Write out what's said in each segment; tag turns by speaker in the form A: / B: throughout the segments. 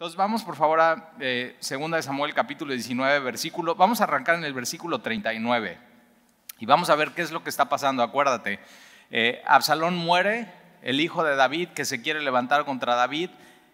A: Entonces vamos por favor a 2 eh, de Samuel capítulo 19, versículo, vamos a arrancar en el versículo 39 y vamos a ver qué es lo que está pasando, acuérdate. Eh, Absalón muere, el hijo de David que se quiere levantar contra David,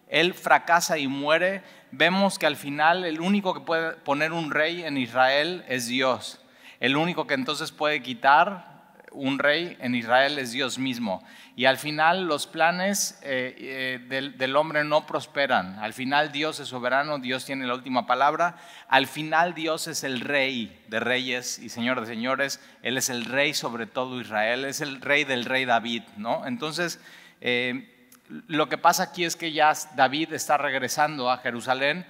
A: él fracasa y muere. Vemos que al final el único que puede poner un rey en Israel es Dios. El único que entonces puede quitar un rey, en Israel es Dios mismo. Y al final los planes eh, eh, del, hombre no prosperan. Al final Dios es soberano, Dios tiene la última palabra. Al final Dios es el rey de reyes y señor de señores. Él es el rey sobre todo Israel, es el rey del rey David, ¿no? Entonces, eh, lo que pasa aquí es que ya David está regresando a Jerusalén,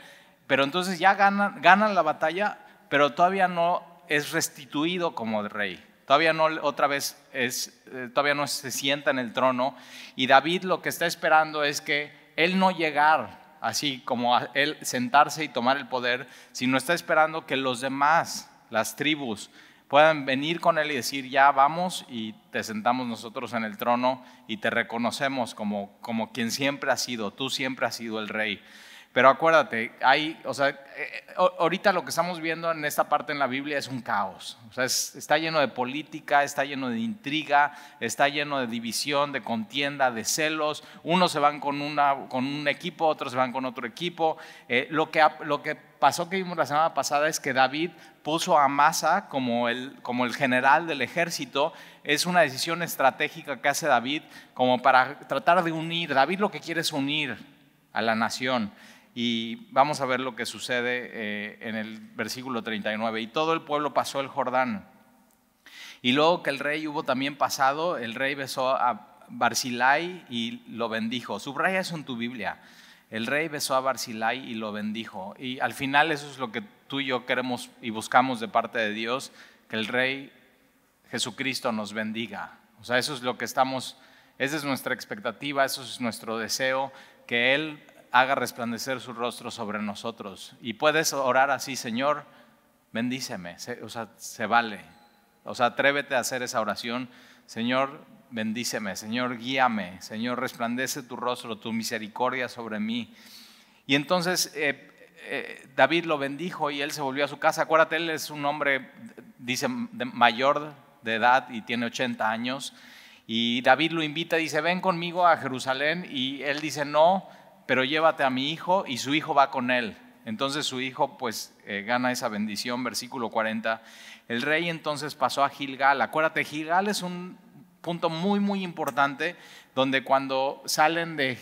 A: pero entonces ya ganan, ganan la batalla, pero todavía no es restituido como rey todavía no otra vez es, eh, todavía no se sienta en el trono y David lo que está esperando es que él no llegar así como él sentarse y tomar el poder, sino está esperando que los demás, las tribus, puedan venir con él y decir, ya vamos y te sentamos nosotros en el trono y te reconocemos como, como quien siempre ha sido, tú siempre has sido el rey. Pero acuérdate, hay, o sea, eh, eh, ahorita lo que estamos viendo en esta parte en la Biblia es un caos. O sea, está lleno de política, está lleno de intriga, está lleno de división, de contienda, de celos. Unos se van con, una, con un equipo, otros se van con otro equipo. Eh, lo, que, lo que pasó que vimos la semana pasada es que David puso a Masa como el, como el general del ejército. Es una decisión estratégica que hace David como para tratar de unir. David lo que quiere es unir a la nación. Y vamos a ver lo que sucede eh, en el versículo 39. Y todo el pueblo pasó el Jordán. Y luego que el rey hubo también pasado, el rey besó a Barzillai y lo bendijo. Subraya eso en tu Biblia. El rey besó a Barzillai y lo bendijo. Y al final eso es lo que tú y yo queremos y buscamos de parte de Dios, que el rey Jesucristo nos bendiga. O sea, eso es lo que estamos, esa es nuestra expectativa, eso es nuestro deseo, que Él haga resplandecer su rostro sobre nosotros. Y puedes orar así, Señor, bendíceme, o sea, se vale. O sea, atrévete a hacer esa oración. Señor, bendíceme, Señor, guíame, Señor, resplandece tu rostro, tu misericordia sobre mí. Y entonces eh, eh, David lo bendijo y él se volvió a su casa. Acuérdate, él es un hombre, dice, mayor de edad y tiene 80 años. Y David lo invita, dice, ven conmigo a Jerusalén. Y él dice, no, pero llévate a mi hijo y su hijo va con él. Entonces su hijo pues eh, gana esa bendición, versículo 40. El rey entonces pasó a Gilgal. Acuérdate, Gilgal es un punto muy, muy importante donde cuando salen de,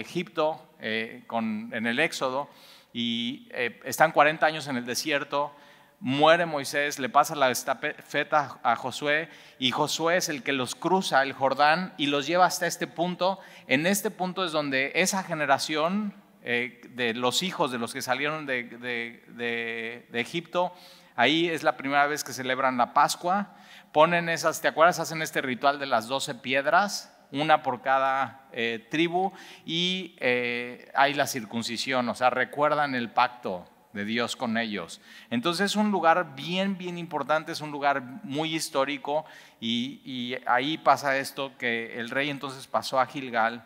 A: Egipto eh, en el Éxodo y eh, están 40 años en el desierto, muere Moisés, le pasa la estafeta a Josué y Josué es el que los cruza el Jordán y los lleva hasta este punto en este punto es donde esa generación eh, de los hijos de los que salieron de, Egipto, ahí es la primera vez que celebran la Pascua, ponen esas, ¿te acuerdas? Hacen este ritual de las doce piedras, una por cada eh, tribu, y eh, hay la circuncisión, o sea, recuerdan el pacto, de Dios con ellos. Entonces es un lugar bien, bien importante, es un lugar muy histórico y, ahí pasa esto, que el rey entonces pasó a Gilgal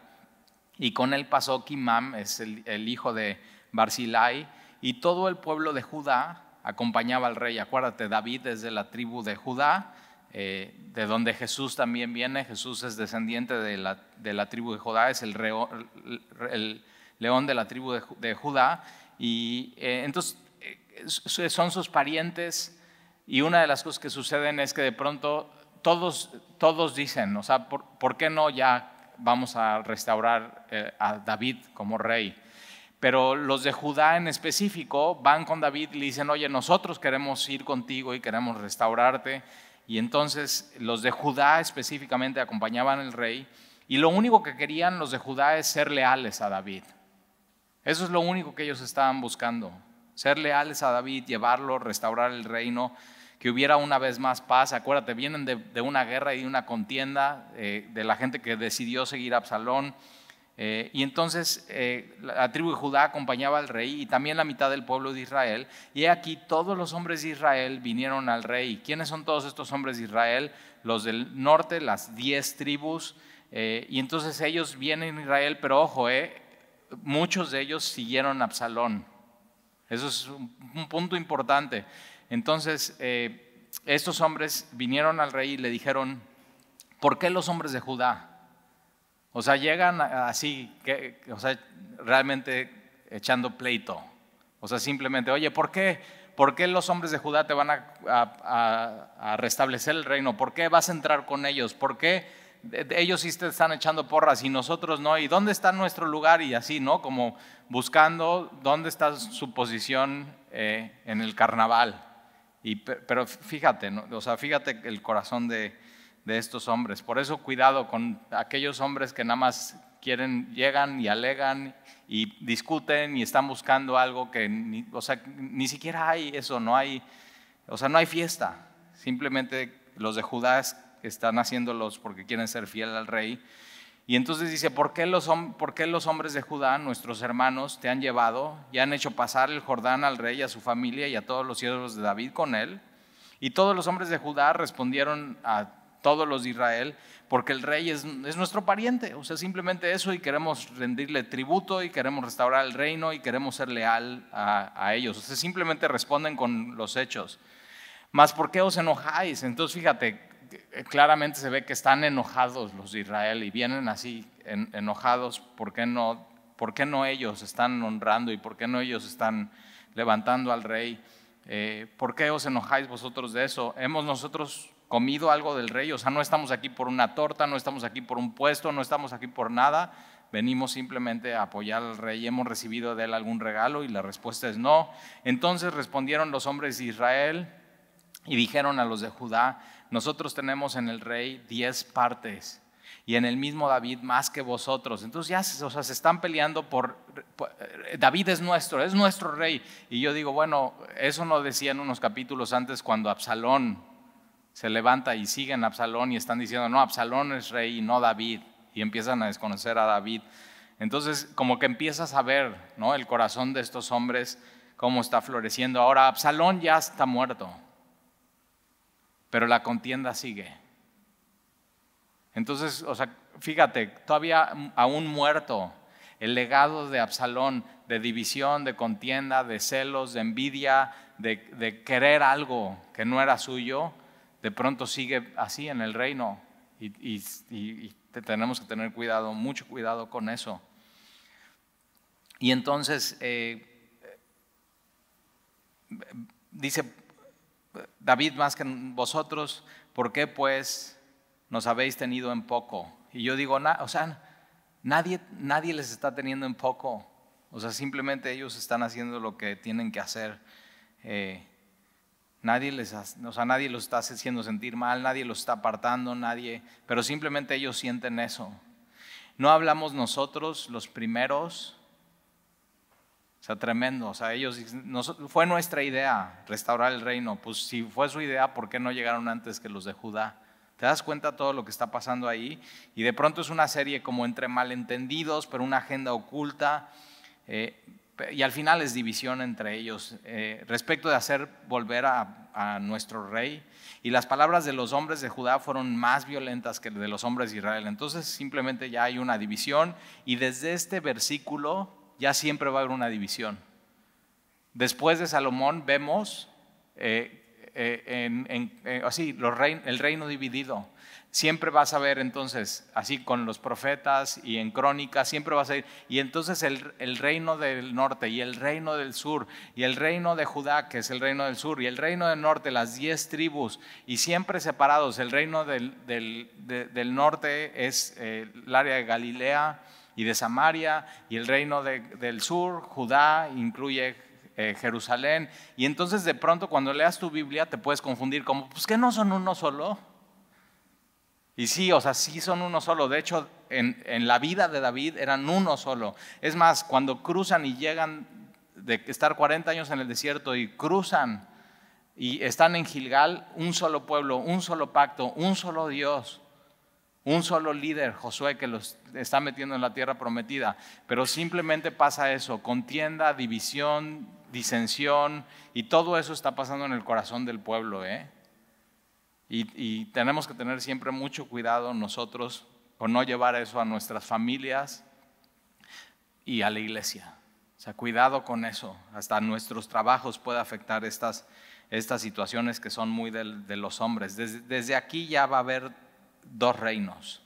A: y con él pasó Kimam, es el, hijo de Barzillai, y todo el pueblo de Judá acompañaba al rey. Acuérdate, David es de la tribu de Judá, eh, de donde Jesús también viene. Jesús es descendiente de la, tribu de Judá, es el, león de la tribu de Judá. Y eh, entonces eh, son sus parientes y una de las cosas que suceden es que de pronto todos, dicen, o sea, ¿por, qué no ya vamos a restaurar eh, a David como rey? Pero los de Judá en específico van con David y le dicen, oye, nosotros queremos ir contigo y queremos restaurarte. Y entonces los de Judá específicamente acompañaban al rey y lo único que querían los de Judá es ser leales a David. Eso es lo único que ellos estaban buscando, ser leales a David, llevarlo, restaurar el reino, que hubiera una vez más paz. Acuérdate, vienen de, una guerra y de una contienda eh, de la gente que decidió seguir a Absalón. Eh, y entonces eh, la tribu de Judá acompañaba al rey y también la mitad del pueblo de Israel. Y aquí todos los hombres de Israel vinieron al rey. ¿Quiénes son todos estos hombres de Israel? Los del norte, las diez tribus. y entonces ellos vienen a Israel, pero ojo, eh, muchos de ellos siguieron a Absalón. Eso es un, punto importante. Entonces, eh, estos hombres vinieron al rey y le dijeron, ¿por qué los hombres de Judá? O sea, llegan así, que, sea, realmente echando pleito. O sea, simplemente, oye, ¿por qué? ¿Por qué los hombres de Judá te van a restablecer el reino? ¿Por qué vas a entrar con ellos? ¿Por qué? ellos sí te están echando porras y nosotros no, y dónde está nuestro lugar y así, ¿no? Como buscando dónde está su posición eh, en el carnaval. pero fíjate, ¿no? o sea, fíjate el corazón de, estos hombres. Por eso cuidado con aquellos hombres que nada más quieren, llegan y alegan y discuten y están buscando algo que, ni, o sea, ni siquiera hay eso, no hay, o sea, no hay fiesta. Simplemente los de Judá están haciéndolos porque quieren ser fiel al rey. Y entonces dice, ¿por qué, los, ¿por qué los hombres de Judá, nuestros hermanos, te han llevado y han hecho pasar el Jordán al rey, a su familia y a todos los siervos de David con él? Y todos los hombres de Judá respondieron a todos los de Israel, porque el rey es, nuestro pariente, o sea, simplemente eso y queremos rendirle tributo y queremos restaurar el reino y queremos ser leal a, ellos. O sea, simplemente responden con los hechos. más ¿por qué os enojáis? Entonces, fíjate, eh, claramente se ve que están enojados los de Israel y vienen así enojados, ¿por qué, no, qué no ellos están honrando y por qué no ellos están levantando al rey? Eh, ¿Por qué os enojáis vosotros de eso? ¿Hemos nosotros comido algo del rey? O sea, no estamos aquí por una torta, no estamos aquí por un puesto, no estamos aquí por nada. Venimos simplemente a apoyar al rey, hemos recibido de él algún regalo y la respuesta es no. Entonces respondieron los hombres de Israel y dijeron a los de Judá, nosotros tenemos en el rey diez partes y en el mismo David más que vosotros. Entonces ya sea, se están peleando por, eh, David es nuestro, es nuestro rey. Y yo digo, bueno, eso no decían unos capítulos antes cuando Absalón se levanta y siguen a Absalón y están diciendo, no, Absalón es rey y no David. Y empiezan a desconocer a David. Entonces como que empiezas a ver ¿no? el corazón de estos hombres, cómo está floreciendo. Ahora Absalón ya está muerto pero la contienda sigue. Entonces, o sea, fíjate, todavía aún muerto, el legado de Absalón, de división, de contienda, de celos, de envidia, de, querer algo que no era suyo, de pronto sigue así en el reino. Y, tenemos que tener cuidado, mucho cuidado con eso. Y entonces eh, dice David más que vosotros, ¿por qué pues nos habéis tenido en poco? Y yo digo, o sea, nadie, nadie les está teniendo en poco. O sea, simplemente ellos están haciendo lo que tienen que hacer. Eh, nadie les, nadie los está haciendo sentir mal, nadie los está apartando, nadie, pero simplemente ellos sienten eso. No hablamos nosotros los primeros, o sea, tremendo. O sea, ellos, fue nuestra idea restaurar el reino. Pues si fue su idea, ¿por qué no llegaron antes que los de Judá? Te das cuenta todo lo que está pasando ahí y de pronto es una serie como entre malentendidos, pero una agenda oculta eh, y al final es división entre ellos eh, respecto de hacer volver a, a, nuestro rey. Y las palabras de los hombres de Judá fueron más violentas que de los hombres de Israel. Entonces simplemente ya hay una división y desde este versículo ya siempre va a haber una división. Después de Salomón vemos eh, eh, eh, así, el reino dividido. Siempre vas a ver entonces, así con los profetas y en crónicas, siempre vas a ir. Y entonces el, reino del norte y el reino del sur y el reino de Judá, que es el reino del sur, y el reino del norte, las diez tribus, y siempre separados. El reino del, norte es el área de Galilea, y de Samaria y el reino del sur, Judá, incluye eh, Jerusalén. Y entonces de pronto cuando leas tu Biblia te puedes confundir como, pues que no son uno solo. Y sí, o sea, sí son uno solo. De hecho, en, en la vida de David eran uno solo. Es más, cuando cruzan y llegan de estar 40 años en el desierto y cruzan y están en Gilgal, un solo pueblo, un solo pacto, un solo Dios un solo líder, Josué, que los está metiendo en la tierra prometida. Pero simplemente pasa eso, contienda, división, disensión, y todo eso está pasando en el corazón del pueblo. ¿eh? Y, tenemos que tener siempre mucho cuidado nosotros con no llevar eso a nuestras familias y a la iglesia. O sea, cuidado con eso. Hasta nuestros trabajos puede afectar estas, estas situaciones que son muy de, los hombres. desde aquí ya va a haber dos reinos.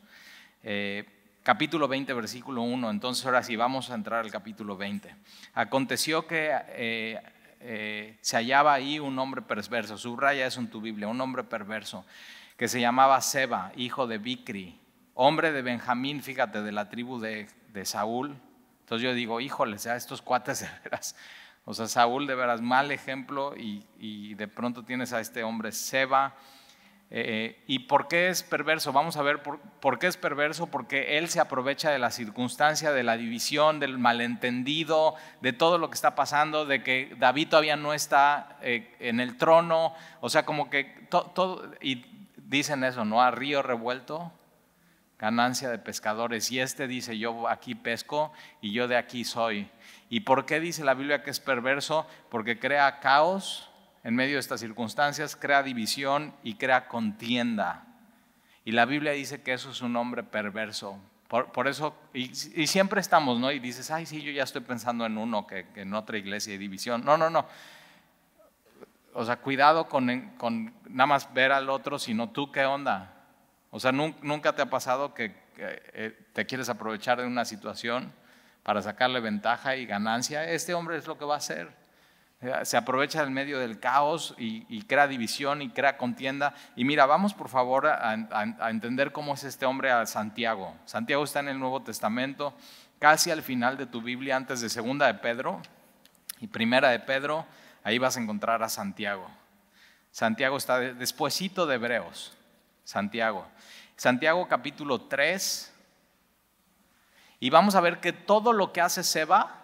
A: Eh, capítulo 20, versículo 1. Entonces ahora sí, vamos a entrar al capítulo 20. Aconteció que eh, eh, se hallaba ahí un hombre perverso, subraya eso en tu Biblia, un hombre perverso, que se llamaba Seba, hijo de Bicri, hombre de Benjamín, fíjate, de la tribu de, Saúl. Entonces yo digo, híjole, sea estos cuates de veras. O sea, Saúl de veras, mal ejemplo y de pronto tienes a este hombre Seba eh, eh, ¿Y por qué es perverso? Vamos a ver por, qué es perverso, porque él se aprovecha de la circunstancia, de la división, del malentendido, de todo lo que está pasando, de que David todavía no está eh, en el trono, o sea, como que todo, y dicen eso, ¿no? A río revuelto, ganancia de pescadores, y este dice, yo aquí pesco y yo de aquí soy. ¿Y por qué dice la Biblia que es perverso? Porque crea caos, en medio de estas circunstancias crea división y crea contienda. Y la Biblia dice que eso es un hombre perverso. Por, eso, y, siempre estamos, ¿no? Y dices, ay, sí, yo ya estoy pensando en uno, que, en otra iglesia hay división. No, no, no. O sea, cuidado con, con, nada más ver al otro, sino tú qué onda. O sea, nunca, te ha pasado que, eh, te quieres aprovechar de una situación para sacarle ventaja y ganancia. Este hombre es lo que va a hacer. Eh, se aprovecha del medio del caos y, crea división y crea contienda. Y mira, vamos por favor a, entender cómo es este hombre a Santiago. Santiago está en el Nuevo Testamento, casi al final de tu Biblia, antes de Segunda de Pedro y Primera de Pedro, ahí vas a encontrar a Santiago. Santiago está despuesito de Hebreos. Santiago. Santiago capítulo 3. Y vamos a ver que todo lo que hace Seba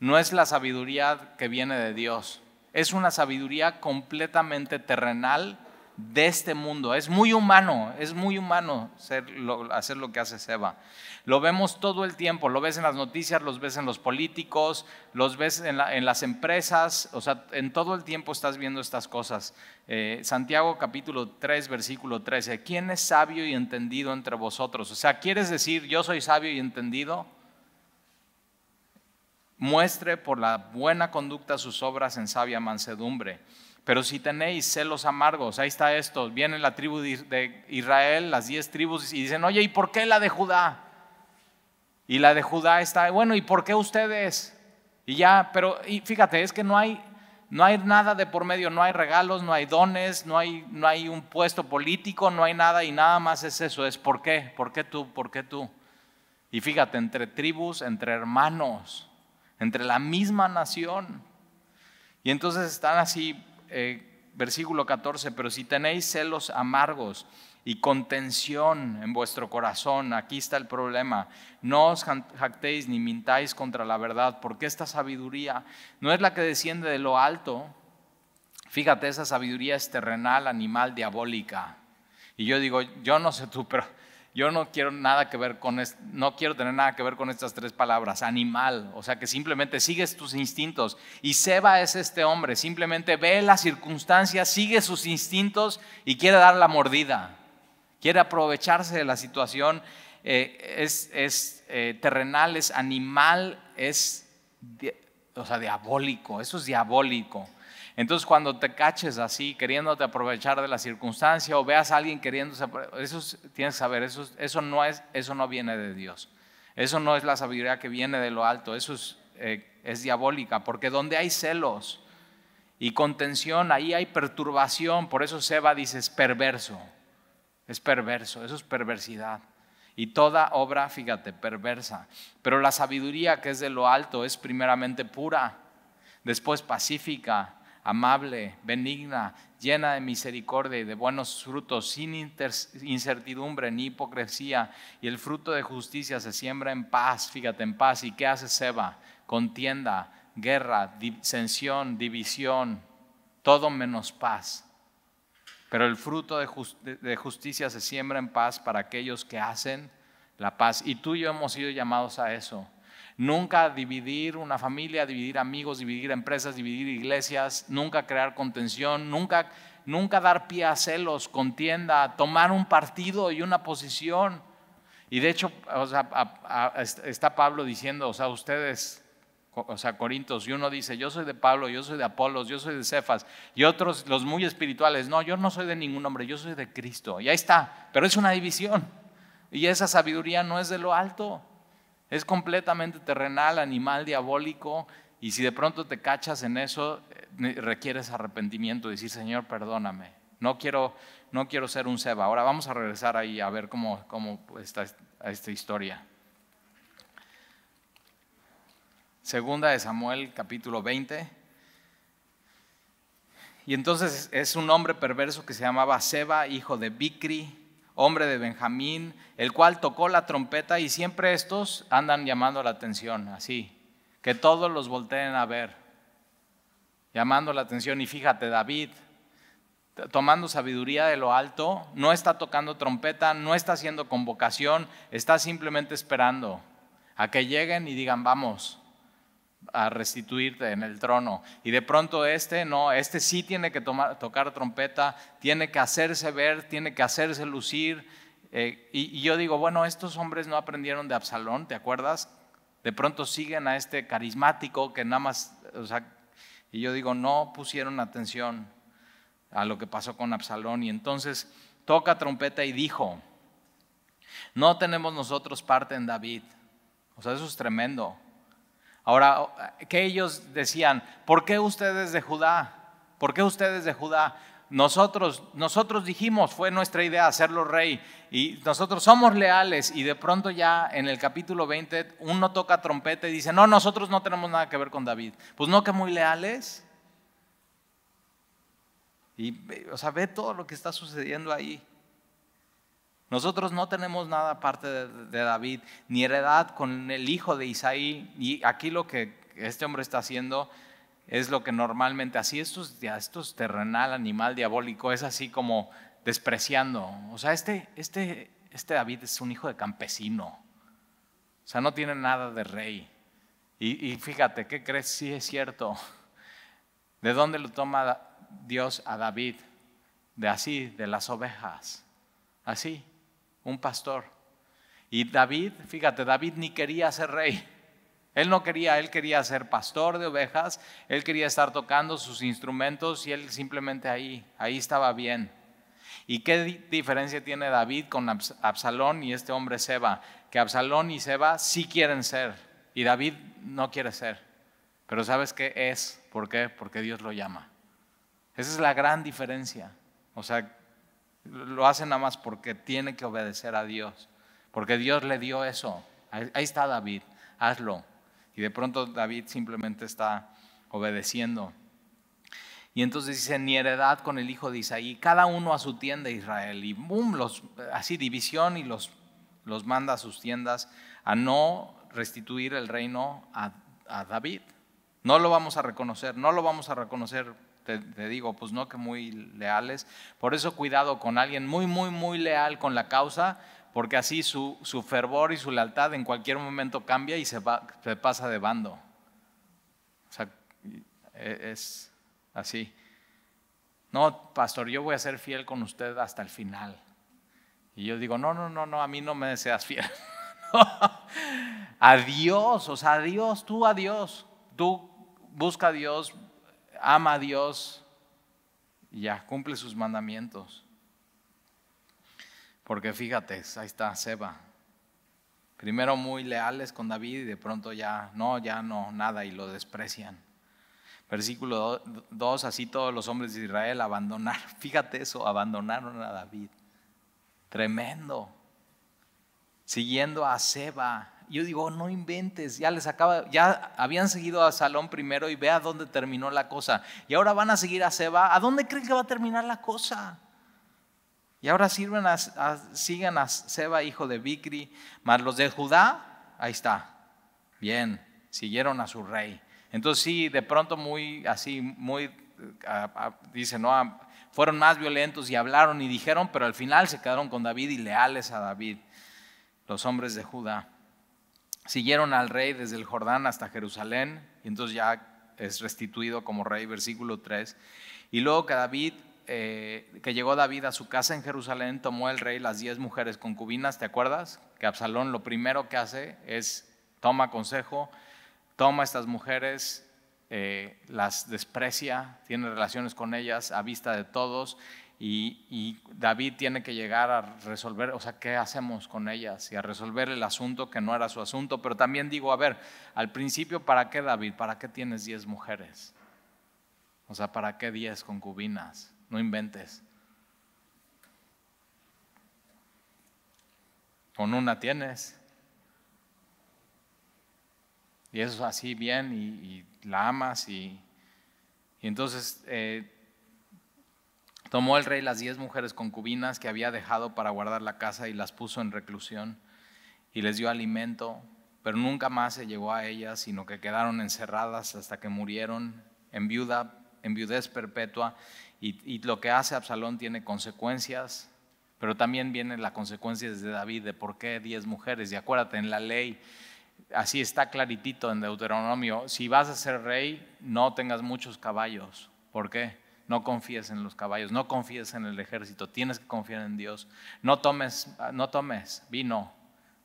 A: no es la sabiduría que viene de Dios. Es una sabiduría completamente terrenal de este mundo. Es muy humano, es muy humano hacer lo, que hace Seba. Lo vemos todo el tiempo, lo ves en las noticias, los ves en los políticos, los ves en, las empresas, o sea, en todo el tiempo estás viendo estas cosas. Eh, Santiago capítulo 3, versículo 13, ¿quién es sabio y entendido entre vosotros? O sea, ¿quieres decir yo soy sabio y entendido? muestre por la buena conducta sus obras en sabia mansedumbre. Pero si tenéis celos amargos, ahí está esto, viene la tribu de Israel, las diez tribus, y dicen, oye, ¿y por qué la de Judá? Y la de Judá está, bueno, ¿y por qué ustedes? Y ya, pero y fíjate, es que no hay, no hay nada de por medio, no hay regalos, no hay dones, no hay, no hay un puesto político, no hay nada y nada más es eso, es por qué, por qué tú, por qué tú. Y fíjate, entre tribus, entre hermanos, entre la misma nación. Y entonces están así, eh, versículo 14, pero si tenéis celos amargos y contención en vuestro corazón, aquí está el problema, no os jactéis ni mintáis contra la verdad, porque esta sabiduría no es la que desciende de lo alto, fíjate, esa sabiduría es terrenal, animal, diabólica. Y yo digo, yo no sé tú, pero yo no quiero nada que ver con no quiero tener nada que ver con estas tres palabras, animal, o sea que simplemente sigues tus instintos y Seba es este hombre, simplemente ve las circunstancias, sigue sus instintos y quiere dar la mordida, quiere aprovecharse de la situación, eh, es, eh, terrenal, es animal, es, o sea, diabólico, eso es diabólico. Entonces cuando te caches así, queriéndote aprovechar de la circunstancia o veas a alguien queriéndose, eso tienes que saber, eso, eso, no es, eso no viene de Dios. Eso no es la sabiduría que viene de lo alto, eso es, eh, es diabólica, porque donde hay celos y contención, ahí hay perturbación, por eso Seba dice es perverso, es perverso, eso es perversidad. Y toda obra, fíjate, perversa. Pero la sabiduría que es de lo alto es primeramente pura, después pacífica, amable, benigna, llena de misericordia y de buenos frutos, sin incertidumbre ni hipocresía, y el fruto de justicia se siembra en paz, fíjate, en paz. ¿Y qué hace Seba? Contienda, guerra, disensión, división, todo menos paz. Pero el fruto de, de justicia se siembra en paz para aquellos que hacen la paz. Y tú y yo hemos sido llamados a eso Nunca dividir una familia, dividir amigos, dividir empresas, dividir iglesias, nunca crear contención, nunca, nunca dar pie a celos, contienda, tomar un partido y una posición. Y de hecho, está Pablo diciendo, o sea, ustedes, o sea, Corintos, y uno dice, yo soy de Pablo, yo soy de Apolos, yo soy de Cefas, y otros, los muy espirituales, no, yo no soy de ningún hombre, yo soy de Cristo. Y ahí está, pero es una división. Y esa sabiduría no es de lo alto. Es completamente terrenal, animal, diabólico, y si de pronto te cachas en eso, eh, requieres arrepentimiento, decir, Señor, perdóname, no quiero, no quiero ser un Seba. Ahora vamos a regresar ahí a ver cómo, cómo está esta historia. Segunda de Samuel, capítulo 20. Y entonces es un hombre perverso que se llamaba Seba, hijo de Bikri hombre de Benjamín, el cual tocó la trompeta y siempre estos andan llamando la atención, así, que todos los volteen a ver, llamando la atención. Y fíjate, David, tomando sabiduría de lo alto, no está tocando trompeta, no está haciendo convocación, está simplemente esperando a que lleguen y digan, vamos, a restituirte en el trono. Y de pronto este, no, este sí tiene que tocar trompeta, tiene que hacerse ver, tiene que hacerse lucir. Eh, y, y, yo digo, bueno, estos hombres no aprendieron de Absalón, ¿te acuerdas? De pronto siguen a este carismático que nada más, o sea, y yo digo, no pusieron atención a lo que pasó con Absalón. Y entonces toca trompeta y dijo, no tenemos nosotros parte en David. O sea, eso es tremendo. Ahora, que ellos decían, ¿por qué ustedes de Judá? ¿Por qué ustedes de Judá? Nosotros, nosotros dijimos, fue nuestra idea hacerlo rey, y nosotros somos leales, y de pronto ya en el capítulo 20 uno toca trompeta y dice, no, nosotros no tenemos nada que ver con David. Pues no que muy leales. Y, o sea, ve todo lo que está sucediendo ahí. Nosotros no tenemos nada aparte de, David, ni heredad con el hijo de Isaí. Y aquí lo que este hombre está haciendo es lo que normalmente así, esto es, terrenal, animal, diabólico, es así como despreciando. O sea, este, este, este David es un hijo de campesino. O sea, no tiene nada de rey. Y, fíjate, ¿qué crees? Sí es cierto. ¿De dónde lo toma Dios a David? De así, de las ovejas. Así un pastor. Y David, fíjate, David ni quería ser rey. Él no quería, él quería ser pastor de ovejas, él quería estar tocando sus instrumentos y él simplemente ahí, ahí estaba bien. ¿Y qué diferencia tiene David con Absalón y este hombre Seba? Que Absalón y Seba sí quieren ser y David no quiere ser. Pero ¿sabes qué es? ¿Por qué? Porque Dios lo llama. Esa es la gran diferencia. O sea, lo hace nada más porque tiene que obedecer a Dios, porque Dios le dio eso. Ahí está David, hazlo. Y de pronto David simplemente está obedeciendo. Y entonces dice, ni heredad con el hijo de Isaí, cada uno a su tienda Israel. Y boom, los, así división y los, los manda a sus tiendas a no restituir el reino a, a David. No lo vamos a reconocer, no lo vamos a reconocer te, digo, pues no que muy leales. Por eso cuidado con alguien muy, muy, muy leal con la causa, porque así su, fervor y su lealtad en cualquier momento cambia y se, pasa de bando. O sea, e, es así. No, pastor, yo voy a ser fiel con usted hasta el final. Y yo digo, no, no, no, no, a mí no me deseas fiel. adiós, o sea, Dios, tú a Dios. Tú busca a Dios, ama a Dios y ya cumple sus mandamientos. Porque fíjate, ahí está Seba. Primero muy leales con David y de pronto ya no, ya no, nada y lo desprecian. Versículo 2, así todos los hombres de Israel abandonaron, fíjate eso, abandonaron a David. Tremendo. Siguiendo a Seba, yo digo, no inventes, ya les acaba, ya habían seguido a Salón primero y vea dónde terminó la cosa. Y ahora van a seguir a Seba, ¿a dónde creen que va a terminar la cosa? Y ahora sirven a, a Seba, hijo de vicri más los de Judá, ahí está, bien, siguieron a su rey. Entonces sí, de pronto muy así, muy, dice, no, fueron más violentos y hablaron y dijeron, pero al final se quedaron con David y leales a David, los hombres de Judá siguieron al rey desde el Jordán hasta Jerusalén, y entonces ya es restituido como rey, versículo 3. Y luego que David, eh, que llegó David a su casa en Jerusalén, tomó el rey las diez mujeres concubinas, ¿te acuerdas? Que Absalón lo primero que hace es toma consejo, toma estas mujeres, eh, las desprecia, tiene relaciones con ellas a vista de todos y, David tiene que llegar a resolver, o sea, ¿qué hacemos con ellas? Y a resolver el asunto que no era su asunto. Pero también digo, a ver, al principio, ¿para qué David? ¿Para qué tienes diez mujeres? O sea, ¿para qué 10 concubinas? No inventes. Con una tienes. Y eso es así bien y, la amas y, entonces... Eh, Tomó el rey las diez mujeres concubinas que había dejado para guardar la casa y las puso en reclusión y les dio alimento, pero nunca más se llegó a ellas, sino que quedaron encerradas hasta que murieron en viuda, en viudez perpetua. Y, lo que hace Absalón tiene consecuencias, pero también viene la consecuencia desde David de por qué diez mujeres. Y acuérdate, en la ley así está claritito en Deuteronomio, si vas a ser rey, no tengas muchos caballos. ¿Por qué? no confíes en los caballos, no confíes en el ejército, tienes que confiar en Dios. No tomes, no tomes vino.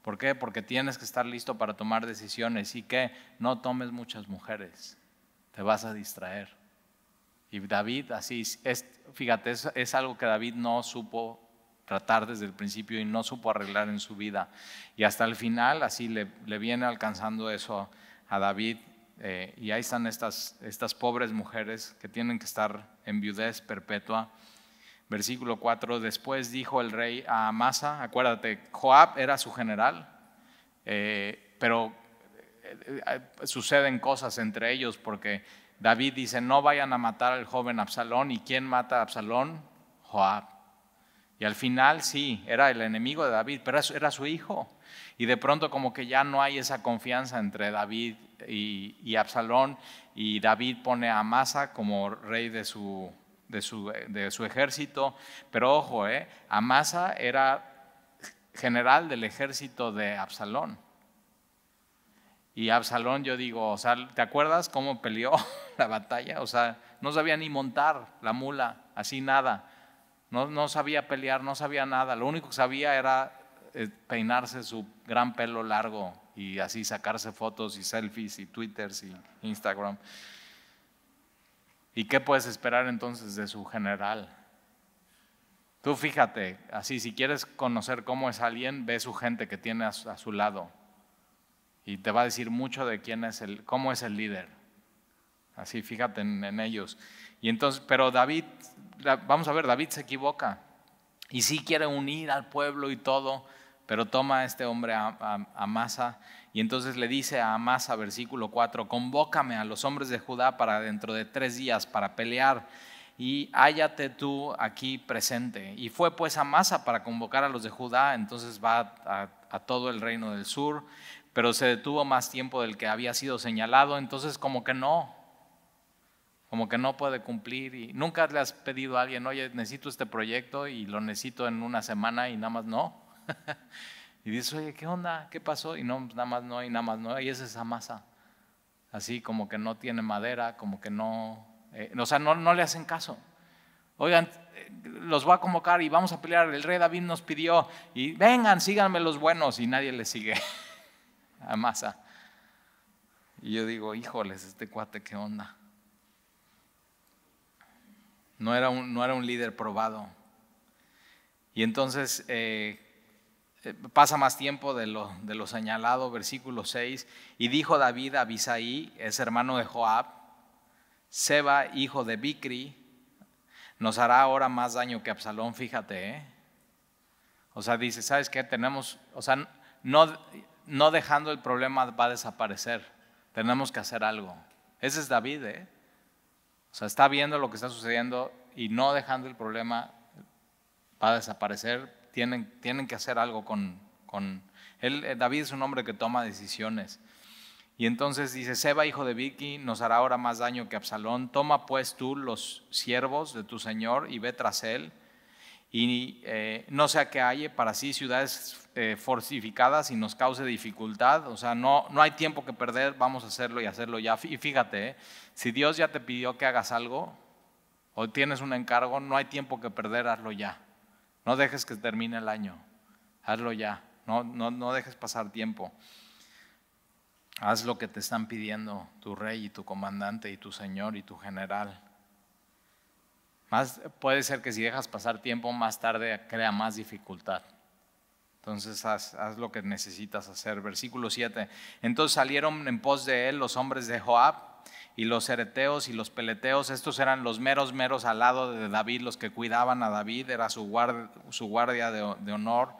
A: ¿Por qué? Porque tienes que estar listo para tomar decisiones y que no tomes muchas mujeres, te vas a distraer. Y David, así, es, fíjate, es, algo que David no supo tratar desde el principio y no supo arreglar en su vida. Y hasta el final así le viene alcanzando eso a David eh, y ahí están estas, estas pobres mujeres que tienen que estar en viudez perpetua. Versículo 4, después dijo el rey a Amasa, acuérdate, Joab era su general, eh, pero eh, suceden cosas entre ellos porque David dice, no vayan a matar al joven Absalón, ¿y quién mata a Absalón? Joab. Y al final sí, era el enemigo de David, pero era su hijo. Y de pronto como que ya no hay esa confianza entre David y, Absalón y David pone a Amasa como rey de su, de su, de su ejército. Pero ojo, eh, Amasa era general del ejército de Absalón. Y Absalón, yo digo, ¿te acuerdas cómo peleó la batalla? O sea, no sabía ni montar la mula, así nada. no sabía pelear, no sabía nada. Lo único que sabía era eh, peinarse su gran pelo largo y así sacarse fotos y selfies y twitters y Instagram. ¿Y qué puedes esperar entonces de su general? Tú fíjate, así si quieres conocer cómo es alguien, ve su gente que tiene a su, lado y te va a decir mucho de quién es el, cómo es el líder. Así fíjate en, ellos. Y entonces, pero David, vamos a ver, David se equivoca y sí quiere unir al pueblo y todo, pero toma este hombre a, a, y entonces le dice a Amasa, versículo 4, convócame a los hombres de Judá para dentro de tres días para pelear y hállate tú aquí presente. Y fue pues a para convocar a los de Judá, entonces va a, a todo el reino del sur, pero se detuvo más tiempo del que había sido señalado, entonces como que no, como que no puede cumplir y nunca le has pedido a alguien, oye, necesito este proyecto y lo necesito en una semana y nada más no. y dice oye, ¿qué onda? ¿Qué pasó? Y no, pues, nada más no, hay nada más no, y es esa masa. Así como que no tiene madera, como que no, eh, o sea, no, le hacen caso. Oigan, eh, los voy a convocar y vamos a pelear. El rey David nos pidió y vengan, síganme los buenos y nadie le sigue a masa. Y yo digo, híjoles, este cuate, ¿qué onda? No era un, no era un líder probado. Y entonces eh, eh, pasa más tiempo de lo, señalado, versículo 6, y dijo David a Bisaí, es hermano de Joab, Seba, hijo de Bicri, nos hará ahora más daño que Absalón, fíjate. ¿eh? O sea, dice, ¿sabes qué? Tenemos, o sea, no, no dejando el problema va a desaparecer, tenemos que hacer algo. Ese es David, ¿eh? O sea, está viendo lo que está sucediendo y no dejando el problema va a desaparecer, tienen, que hacer algo con, él. Eh, David es un hombre que toma decisiones. Y entonces dice, Seba, hijo de Vicky, nos hará ahora más daño que Absalón. Toma pues tú los siervos de tu señor y ve tras él. Y eh, no sea que haya para sí ciudades eh, fortificadas y nos cause dificultad. O sea, no, no hay tiempo que perder, vamos a hacerlo y hacerlo ya. Y fíjate, si Dios ya te pidió que hagas algo o tienes un encargo, no hay tiempo que perder, hazlo ya. No dejes que termine el año. Hazlo ya. No, no, dejes pasar tiempo. Haz lo que te están pidiendo tu rey y tu comandante y tu señor y tu general. Más, puede ser que si dejas pasar tiempo, más tarde crea más dificultad. Entonces haz, haz, lo que necesitas hacer. Versículo 7. Entonces salieron en pos de él los hombres de Joab y los ereteos y los peleteos, estos eran los meros, meros al lado de David, los que cuidaban a David, era su, guardia, de, honor,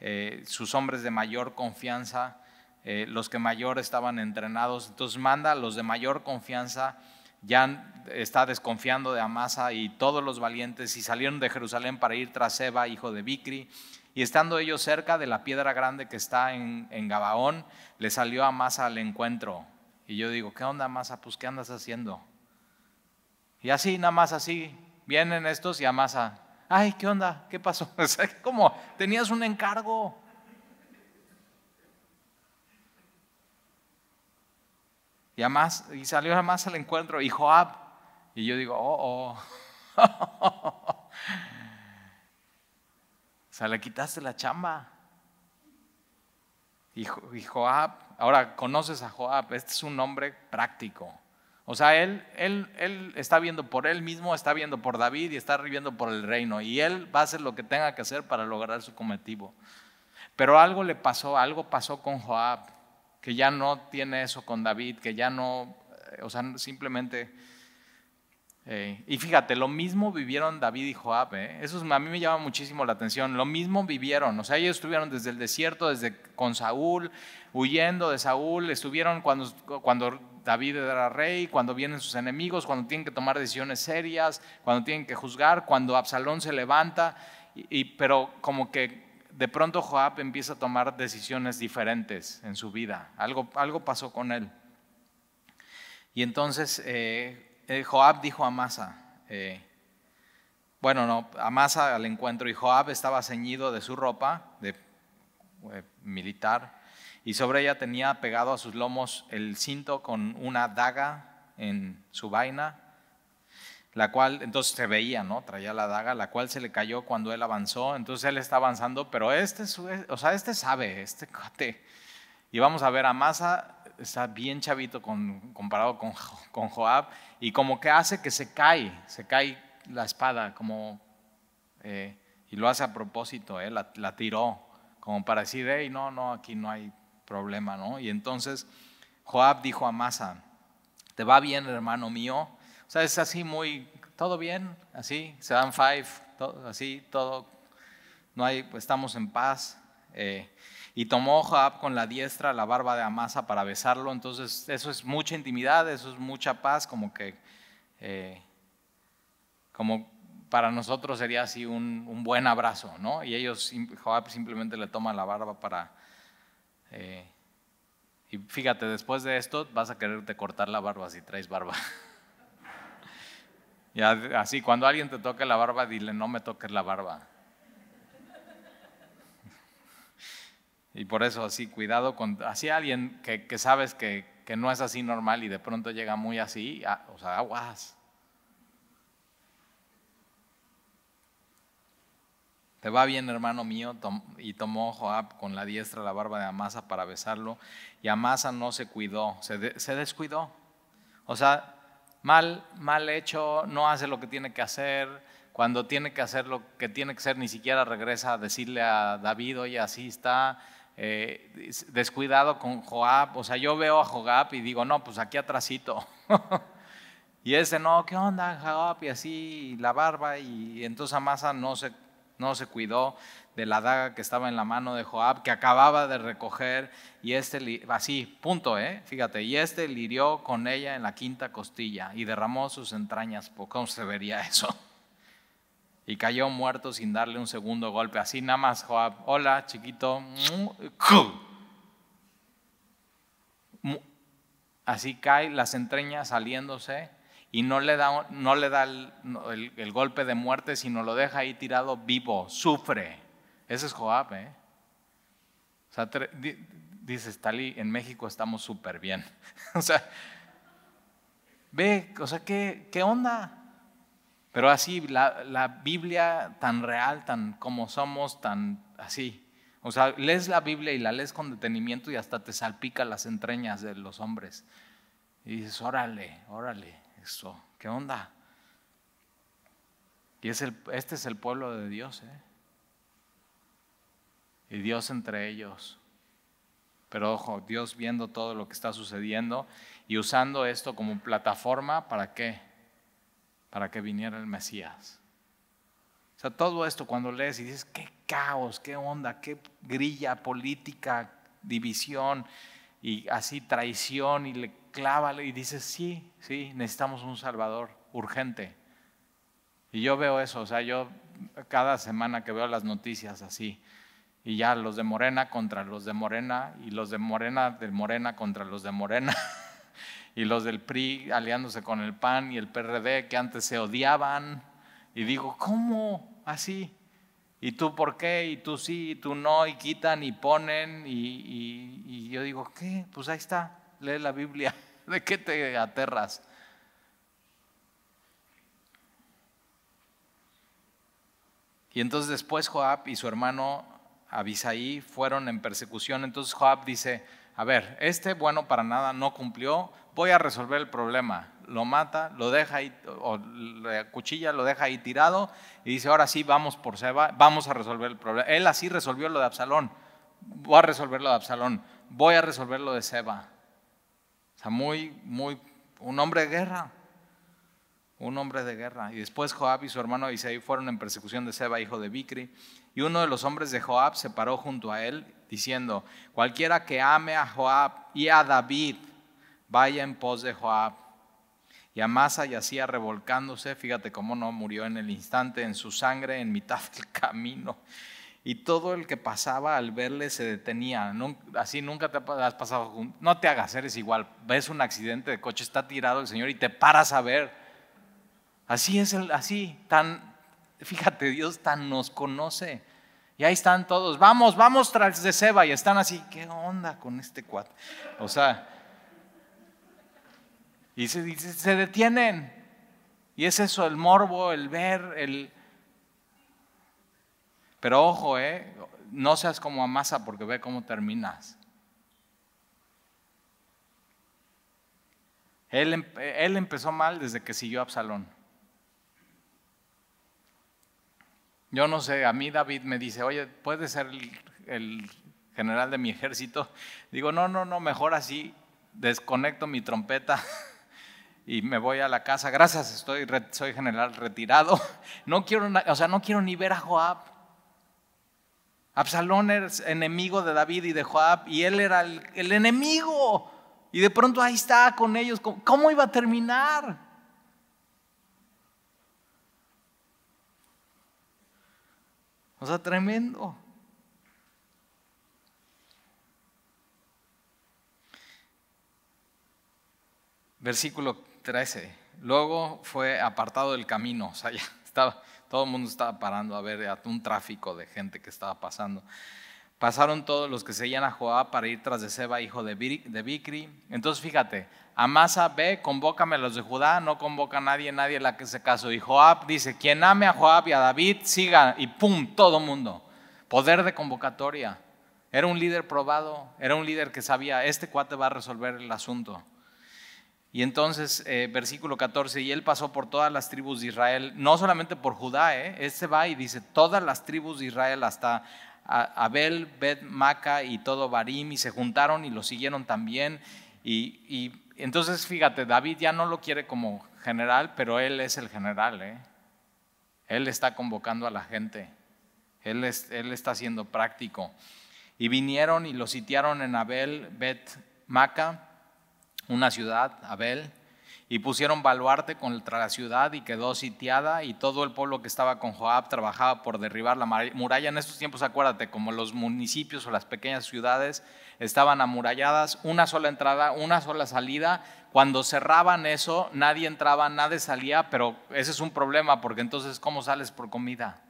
A: eh, sus hombres de mayor confianza, eh, los que mayor estaban entrenados. Entonces manda a los de mayor confianza, ya está desconfiando de Amasa y todos los valientes, y salieron de Jerusalén para ir tras Seba, hijo de Bicri. Y estando ellos cerca de la piedra grande que está en, en Gabaón, le salió Amasa al encuentro y yo digo, ¿qué onda, Masa? Pues, ¿qué andas haciendo? Y así, nada más así, vienen estos y a Masa, ay, ¿qué onda? ¿Qué pasó? O como, tenías un encargo. Y, además, y salió Amasa al encuentro, y Joab. Y yo digo, oh, oh. o sea, le quitaste la chamba. Y, Joab, ahora conoces a Joab, este es un hombre práctico. O sea, él, él, él está viendo por él mismo, está viendo por David y está viviendo por el reino. Y él va a hacer lo que tenga que hacer para lograr su cometido. Pero algo le pasó, algo pasó con Joab, que ya no tiene eso con David, que ya no, eh, o sea, simplemente y fíjate, lo mismo vivieron David y Joab. ¿eh? Eso a mí me llama muchísimo la atención. Lo mismo vivieron. O sea, ellos estuvieron desde el desierto, desde con Saúl, huyendo de Saúl. Estuvieron cuando, cuando David era rey, cuando vienen sus enemigos, cuando tienen que tomar decisiones serias, cuando tienen que juzgar, cuando Absalón se levanta. pero como que de pronto Joab empieza a tomar decisiones diferentes en su vida. Algo, algo pasó con él. Y entonces... Eh, eh, Joab dijo a Amasa, eh, bueno, no, Amasa al encuentro y Joab estaba ceñido de su ropa de eh, militar y sobre ella tenía pegado a sus lomos el cinto con una daga en su vaina, la cual entonces se veía, ¿no? Traía la daga, la cual se le cayó cuando él avanzó, entonces él está avanzando, pero este, o sea, este sabe, este Cate. Y vamos a ver, a Amasa está bien chavito comparado con, con Joab y como que hace que se cae, se cae la espada, como, eh, y lo hace a propósito, eh, la, tiró, como para decir, hey, no, no, aquí no hay problema, ¿no? Y entonces Joab dijo a Masa, ¿te va bien, hermano mío? O sea, es así muy, todo bien, así, se dan five, así, todo, no hay, estamos en paz. Eh, y tomó Joab con la diestra la barba de Amasa para besarlo. Entonces, eso es mucha intimidad, eso es mucha paz, como que, eh, como para nosotros sería así un, buen abrazo, ¿no? Y ellos, Joab simplemente le toma la barba para... Eh, y fíjate, después de esto vas a quererte cortar la barba si traes barba. y así, cuando alguien te toque la barba, dile, no me toques la barba. Y por eso así, cuidado con, así alguien que, que sabes que, no es así normal y de pronto llega muy así, o sea, aguas. Te va bien, hermano mío, y tomó Joab con la diestra la barba de Amasa para besarlo, y Amasa no se cuidó, se, se descuidó. O sea, mal, mal hecho, no hace lo que tiene que hacer, cuando tiene que hacer lo que tiene que hacer, ni siquiera regresa a decirle a David, oye, así está, eh, descuidado con Joab. O sea, yo veo a Joab y digo, no, pues aquí atrasito. y ese, no, ¿qué onda, Joab? Y así, la barba. Y entonces Amasa no se, no se cuidó de la daga que estaba en la mano de Joab, que acababa de recoger, y este, así, punto, ¿eh? Fíjate, y este lirió con ella en la quinta costilla y derramó sus entrañas. ¿Cómo se vería eso? y cayó muerto sin darle un segundo golpe. Así nada más Joab, hola chiquito. Así cae las entreñas saliéndose y no le da, no le da el, golpe de muerte, sino lo deja ahí tirado vivo, sufre. Ese es Joab. ¿eh? O sea, dice en México estamos súper bien. o sea, ve, o sea, qué onda? Pero así, la, Biblia tan real, tan como somos, tan así. O sea, lees la Biblia y la lees con detenimiento y hasta te salpica las entrañas de los hombres. Y dices, órale, órale, eso, ¿qué onda? Y es el, este es el pueblo de Dios, ¿eh? Y Dios entre ellos. Pero ojo, Dios viendo todo lo que está sucediendo y usando esto como plataforma, ¿para qué? para que viniera el Mesías. O sea, todo esto cuando lees y dices, qué caos, qué onda, qué grilla política, división y así traición y le clava y dices, sí, sí, necesitamos un Salvador urgente. Y yo veo eso, o sea, yo cada semana que veo las noticias así, y ya los de Morena contra los de Morena, y los de Morena de Morena contra los de Morena. y los del PRI aliándose con el PAN y el PRD que antes se odiaban. Y digo, ¿cómo así? ¿Y tú por qué? ¿Y tú sí? ¿Y tú no? Y quitan y ponen. Y, yo digo, ¿qué? Pues ahí está, lee la Biblia. ¿De qué te aterras? Y entonces después Joab y su hermano Abisaí fueron en persecución. Entonces Joab dice, a ver, este bueno para nada no cumplió, voy a resolver el problema. Lo mata, lo deja ahí, o la cuchilla lo deja ahí tirado y dice, ahora sí, vamos por Seba, vamos a resolver el problema. Él así resolvió lo de Absalón, voy a resolver lo de Absalón, voy a resolver lo de Seba. O sea, muy, muy, un hombre de guerra, un hombre de guerra. Y después Joab y su hermano Isaí fueron en persecución de Seba, hijo de Vicri, y uno de los hombres de Joab se paró junto a él, diciendo, cualquiera que ame a Joab y a David, vaya en pos de Joab. Y Amasa yacía revolcándose, fíjate cómo no murió en el instante, en su sangre, en mitad del camino. Y todo el que pasaba al verle se detenía. así nunca te has pasado. No te hagas, eres igual. Ves un accidente de coche, está tirado el Señor y te paras a ver. Así es, el, así, tan, fíjate, Dios tan nos conoce. Y ahí están todos, vamos, vamos tras de Seba. Y están así, ¿qué onda con este cuate? O sea, y se, se detienen. Y es eso, el morbo, el ver, el... Pero ojo, ¿eh? no seas como Amasa porque ve cómo terminas. Él, em-, él, empezó mal desde que siguió Absalón. Yo no sé, a mí David me dice, oye, ¿puedes ser el general de mi ejército? Digo, no, no, no, mejor así, desconecto mi trompeta y me voy a la casa, gracias, estoy, soy general retirado. No quiero, o sea, no quiero ni ver a Joab. Absalón es enemigo de David y de Joab, y él era el, enemigo. Y de pronto ahí está con ellos. ¿Cómo iba a terminar? O sea, tremendo. Versículo 13. Luego fue apartado del camino, o sea, estaba, todo el mundo estaba parando a ver un tráfico de gente que estaba pasando. Pasaron todos los que seguían a Joab para ir tras de Seba, hijo de, Bikri Entonces fíjate, Amasa ve, convócame a los de Judá, no convoca a nadie, nadie la que se casó. Y Joab dice, quien ame a Joab y a David, siga. Y pum, todo mundo. Poder de convocatoria. Era un líder probado, era un líder que sabía, este cuate va a resolver el asunto. Y entonces, eh, versículo 14, y él pasó por todas las tribus de Israel, no solamente por Judá, eh, este va y dice, todas las tribus de Israel hasta Abel, Bet, Maca y todo Barim, y se juntaron y lo siguieron también. Y, y entonces, fíjate, David ya no lo quiere como general, pero él es el general, eh. él está convocando a la gente, él, es, él está siendo práctico. Y vinieron y lo sitiaron en Abel, Bet, Maca una ciudad, Abel, y pusieron baluarte contra la ciudad y quedó sitiada y todo el pueblo que estaba con Joab trabajaba por derribar la muralla. En estos tiempos, acuérdate, como los municipios o las pequeñas ciudades estaban amuralladas, una sola entrada, una sola salida. Cuando cerraban eso, nadie entraba, nadie salía, pero ese es un problema porque entonces, ¿cómo sales por comida?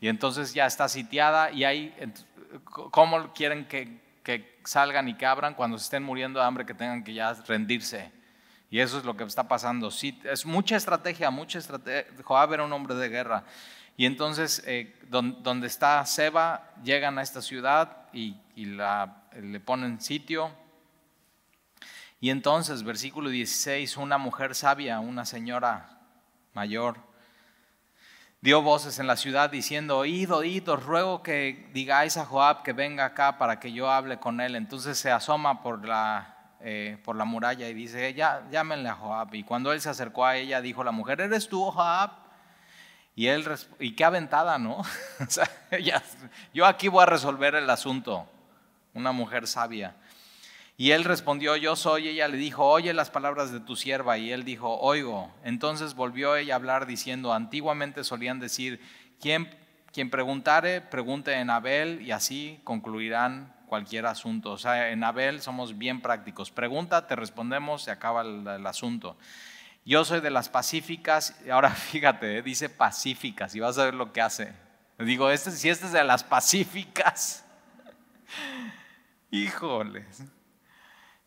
A: Y entonces ya está sitiada y hay, ¿cómo quieren que, que salgan y que abran cuando se estén muriendo de hambre, que tengan que ya rendirse. Y eso es lo que está pasando. es mucha estrategia, mucha estrategia. Joab era un hombre de guerra. Y entonces, eh, donde está Seba, llegan a esta ciudad y, le ponen sitio. Y entonces, versículo 16, una mujer sabia, una señora mayor, dio voces en la ciudad diciendo, oído oído os ruego que digáis a Joab que venga acá para que yo hable con él. Entonces se asoma por la, eh, por la muralla y dice, ya, llámenle a Joab. Y cuando él se acercó a ella, dijo la mujer, ¿eres tú, Joab? Y él, y qué aventada, ¿no? yo aquí voy a resolver el asunto. Una mujer sabia. Y él respondió, yo soy. Ella le dijo, oye las palabras de tu sierva. Y él dijo, oigo. Entonces volvió ella a hablar diciendo, antiguamente solían decir, quien, quien preguntare, pregunte en Abel y así concluirán cualquier asunto. O sea, en Abel somos bien prácticos. Pregunta, te respondemos, se acaba el, asunto. Yo soy de las pacíficas. Ahora fíjate, eh, dice pacíficas y vas a ver lo que hace. Digo, este, si este es de las pacíficas. Híjoles.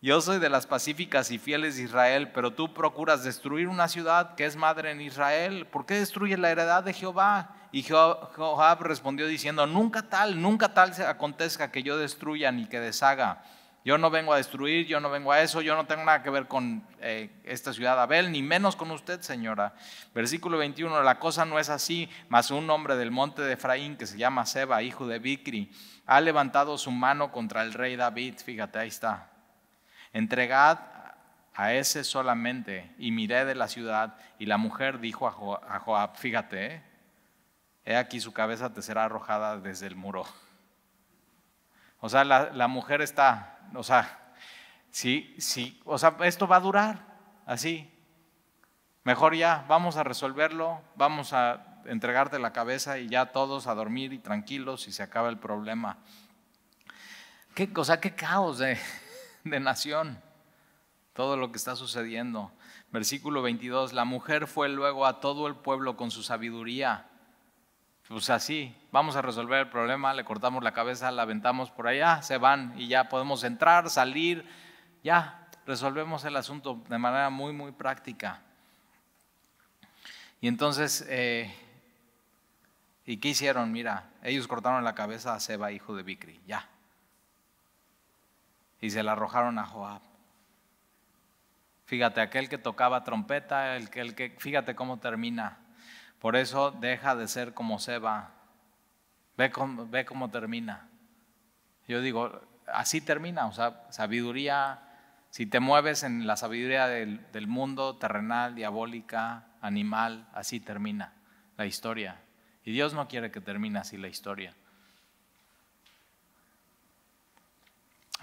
A: Yo soy de las pacíficas y fieles de Israel, pero tú procuras destruir una ciudad que es madre en Israel. ¿Por qué destruye la heredad de Jehová? Y Joab respondió diciendo, nunca tal, nunca tal se acontezca que yo destruya ni que deshaga. Yo no vengo a destruir, yo no vengo a eso, yo no tengo nada que ver con eh, esta ciudad Abel, ni menos con usted, señora. Versículo 21, la cosa no es así, mas un hombre del monte de Efraín que se llama Seba, hijo de Vikri, ha levantado su mano contra el rey David, fíjate, ahí está, Entregad a ese solamente y miré de la ciudad y la mujer dijo a Joab, fíjate, he aquí su cabeza te será arrojada desde el muro. O sea, la, mujer está, o sea, sí, sí, o sea, esto va a durar así. Mejor ya, vamos a resolverlo, vamos a entregarte la cabeza y ya todos a dormir y tranquilos y se acaba el problema. ¿Qué, o sea, qué caos Eh? de nación todo lo que está sucediendo. Versículo 22, la mujer fue luego a todo el pueblo con su sabiduría. Pues así, vamos a resolver el problema, le cortamos la cabeza, la aventamos por allá, se van y ya podemos entrar, salir, ya resolvemos el asunto de manera muy, muy práctica. Y entonces, eh, ¿y qué hicieron? Mira, ellos cortaron la cabeza a Seba, hijo de Vikri, ya, y se la arrojaron a Joab. Fíjate, aquel que tocaba trompeta, el que, el que, fíjate cómo termina. Por eso deja de ser como Seba. Ve cómo, ve cómo termina. Yo digo, así termina, o sea, sabiduría, si te mueves en la sabiduría del mundo terrenal, diabólica, animal, así termina la historia. Y Dios no quiere que termine así la historia.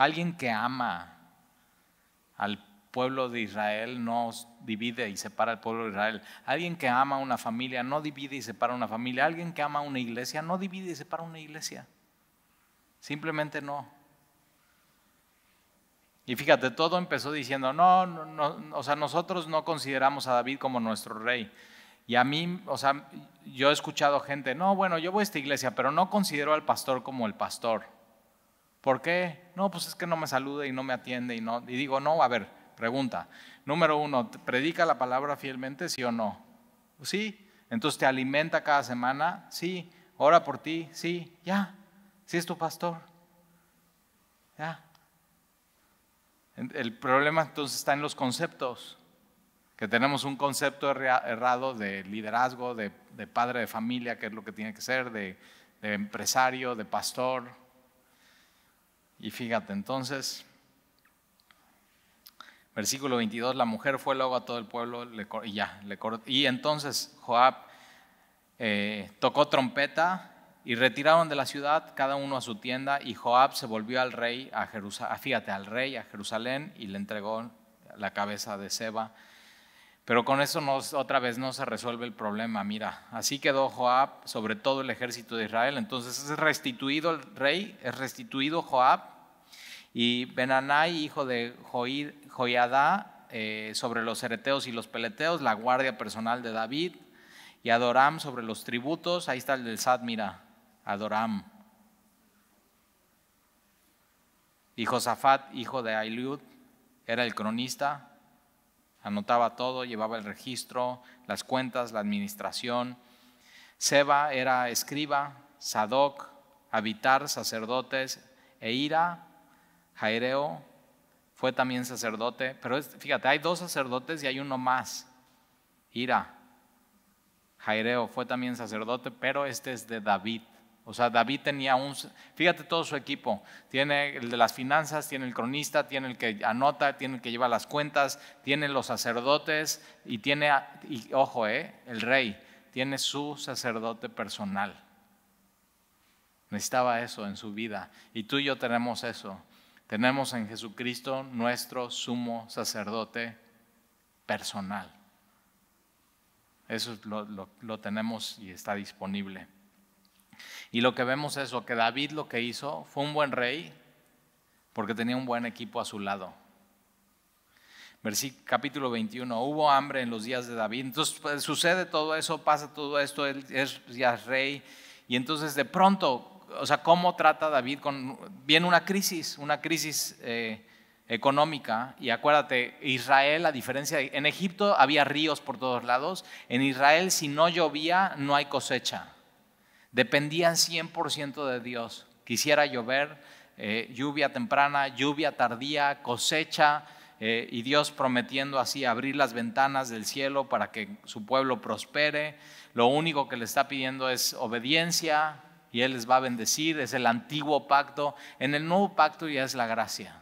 A: Alguien que ama al pueblo de Israel no divide y separa al pueblo de Israel. Alguien que ama a una familia no divide y separa una familia. Alguien que ama a una iglesia no divide y separa una iglesia. Simplemente no. Y fíjate, todo empezó diciendo, no, no, no, o sea, nosotros no consideramos a David como nuestro rey. Y a mí, o sea, yo he escuchado gente, no, bueno, yo voy a esta iglesia, pero no considero al pastor como el pastor. ¿Por qué? No, pues es que no me saluda y no me atiende y no. Y digo, no, a ver, pregunta. Número uno, ¿predica la palabra fielmente, sí o no? Sí. Entonces te alimenta cada semana, sí. Ora por ti, sí. Ya. Sí es tu pastor. Ya. El problema entonces está en los conceptos, que tenemos un concepto errado de liderazgo, de, padre de familia, que es lo que tiene que ser, de empresario, de pastor, y fíjate, entonces, versículo 22, la mujer fue luego a todo el pueblo y ya, le Y entonces Joab eh, tocó trompeta y retiraron de la ciudad cada uno a su tienda y Joab se volvió al rey a fíjate, al rey a Jerusalén y le entregó la cabeza de Seba pero con eso otra vez no se resuelve el problema. Mira, así quedó Joab sobre todo el ejército de Israel. Entonces es restituido el rey, es restituido Joab y Benanai, hijo de Joiada, eh, sobre los hereteos y los peleteos, la guardia personal de David, y Adoram sobre los tributos. Ahí está el del Sad, mira, Adoram. Y Josafat, hijo de Ailud, era el cronista, Anotaba todo, llevaba el registro, las cuentas, la administración. Seba era escriba, Sadoc, Habitar, sacerdotes, e Ira, Jaireo, fue también sacerdote. Pero fíjate, hay dos sacerdotes y hay uno más. Ira, Jaireo fue también sacerdote, pero este es de David. O sea, David tenía un, fíjate todo su equipo, tiene el de las finanzas, tiene el cronista, tiene el que anota, tiene el que lleva las cuentas, tiene los sacerdotes y tiene, y, ojo, eh, el rey, tiene su sacerdote personal. Necesitaba eso en su vida y tú y yo tenemos eso. Tenemos en Jesucristo nuestro sumo sacerdote personal. Eso lo tenemos y está disponible. Y lo que vemos es que David lo que hizo fue un buen rey porque tenía un buen equipo a su lado. Versículo capítulo 21, hubo hambre en los días de David. Entonces pues, sucede todo eso, pasa todo esto, él es ya rey. Y entonces de pronto, o sea, ¿cómo trata David? Con, viene una crisis, una crisis eh, económica. Y acuérdate, Israel, a diferencia, de, en Egipto había ríos por todos lados. En Israel, si no llovía, no hay cosecha dependían 100% de Dios. Quisiera llover, eh, lluvia temprana, lluvia tardía, cosecha, eh, y Dios prometiendo así abrir las ventanas del cielo para que su pueblo prospere. Lo único que le está pidiendo es obediencia y Él les va a bendecir, es el antiguo pacto. En el nuevo pacto ya es la gracia.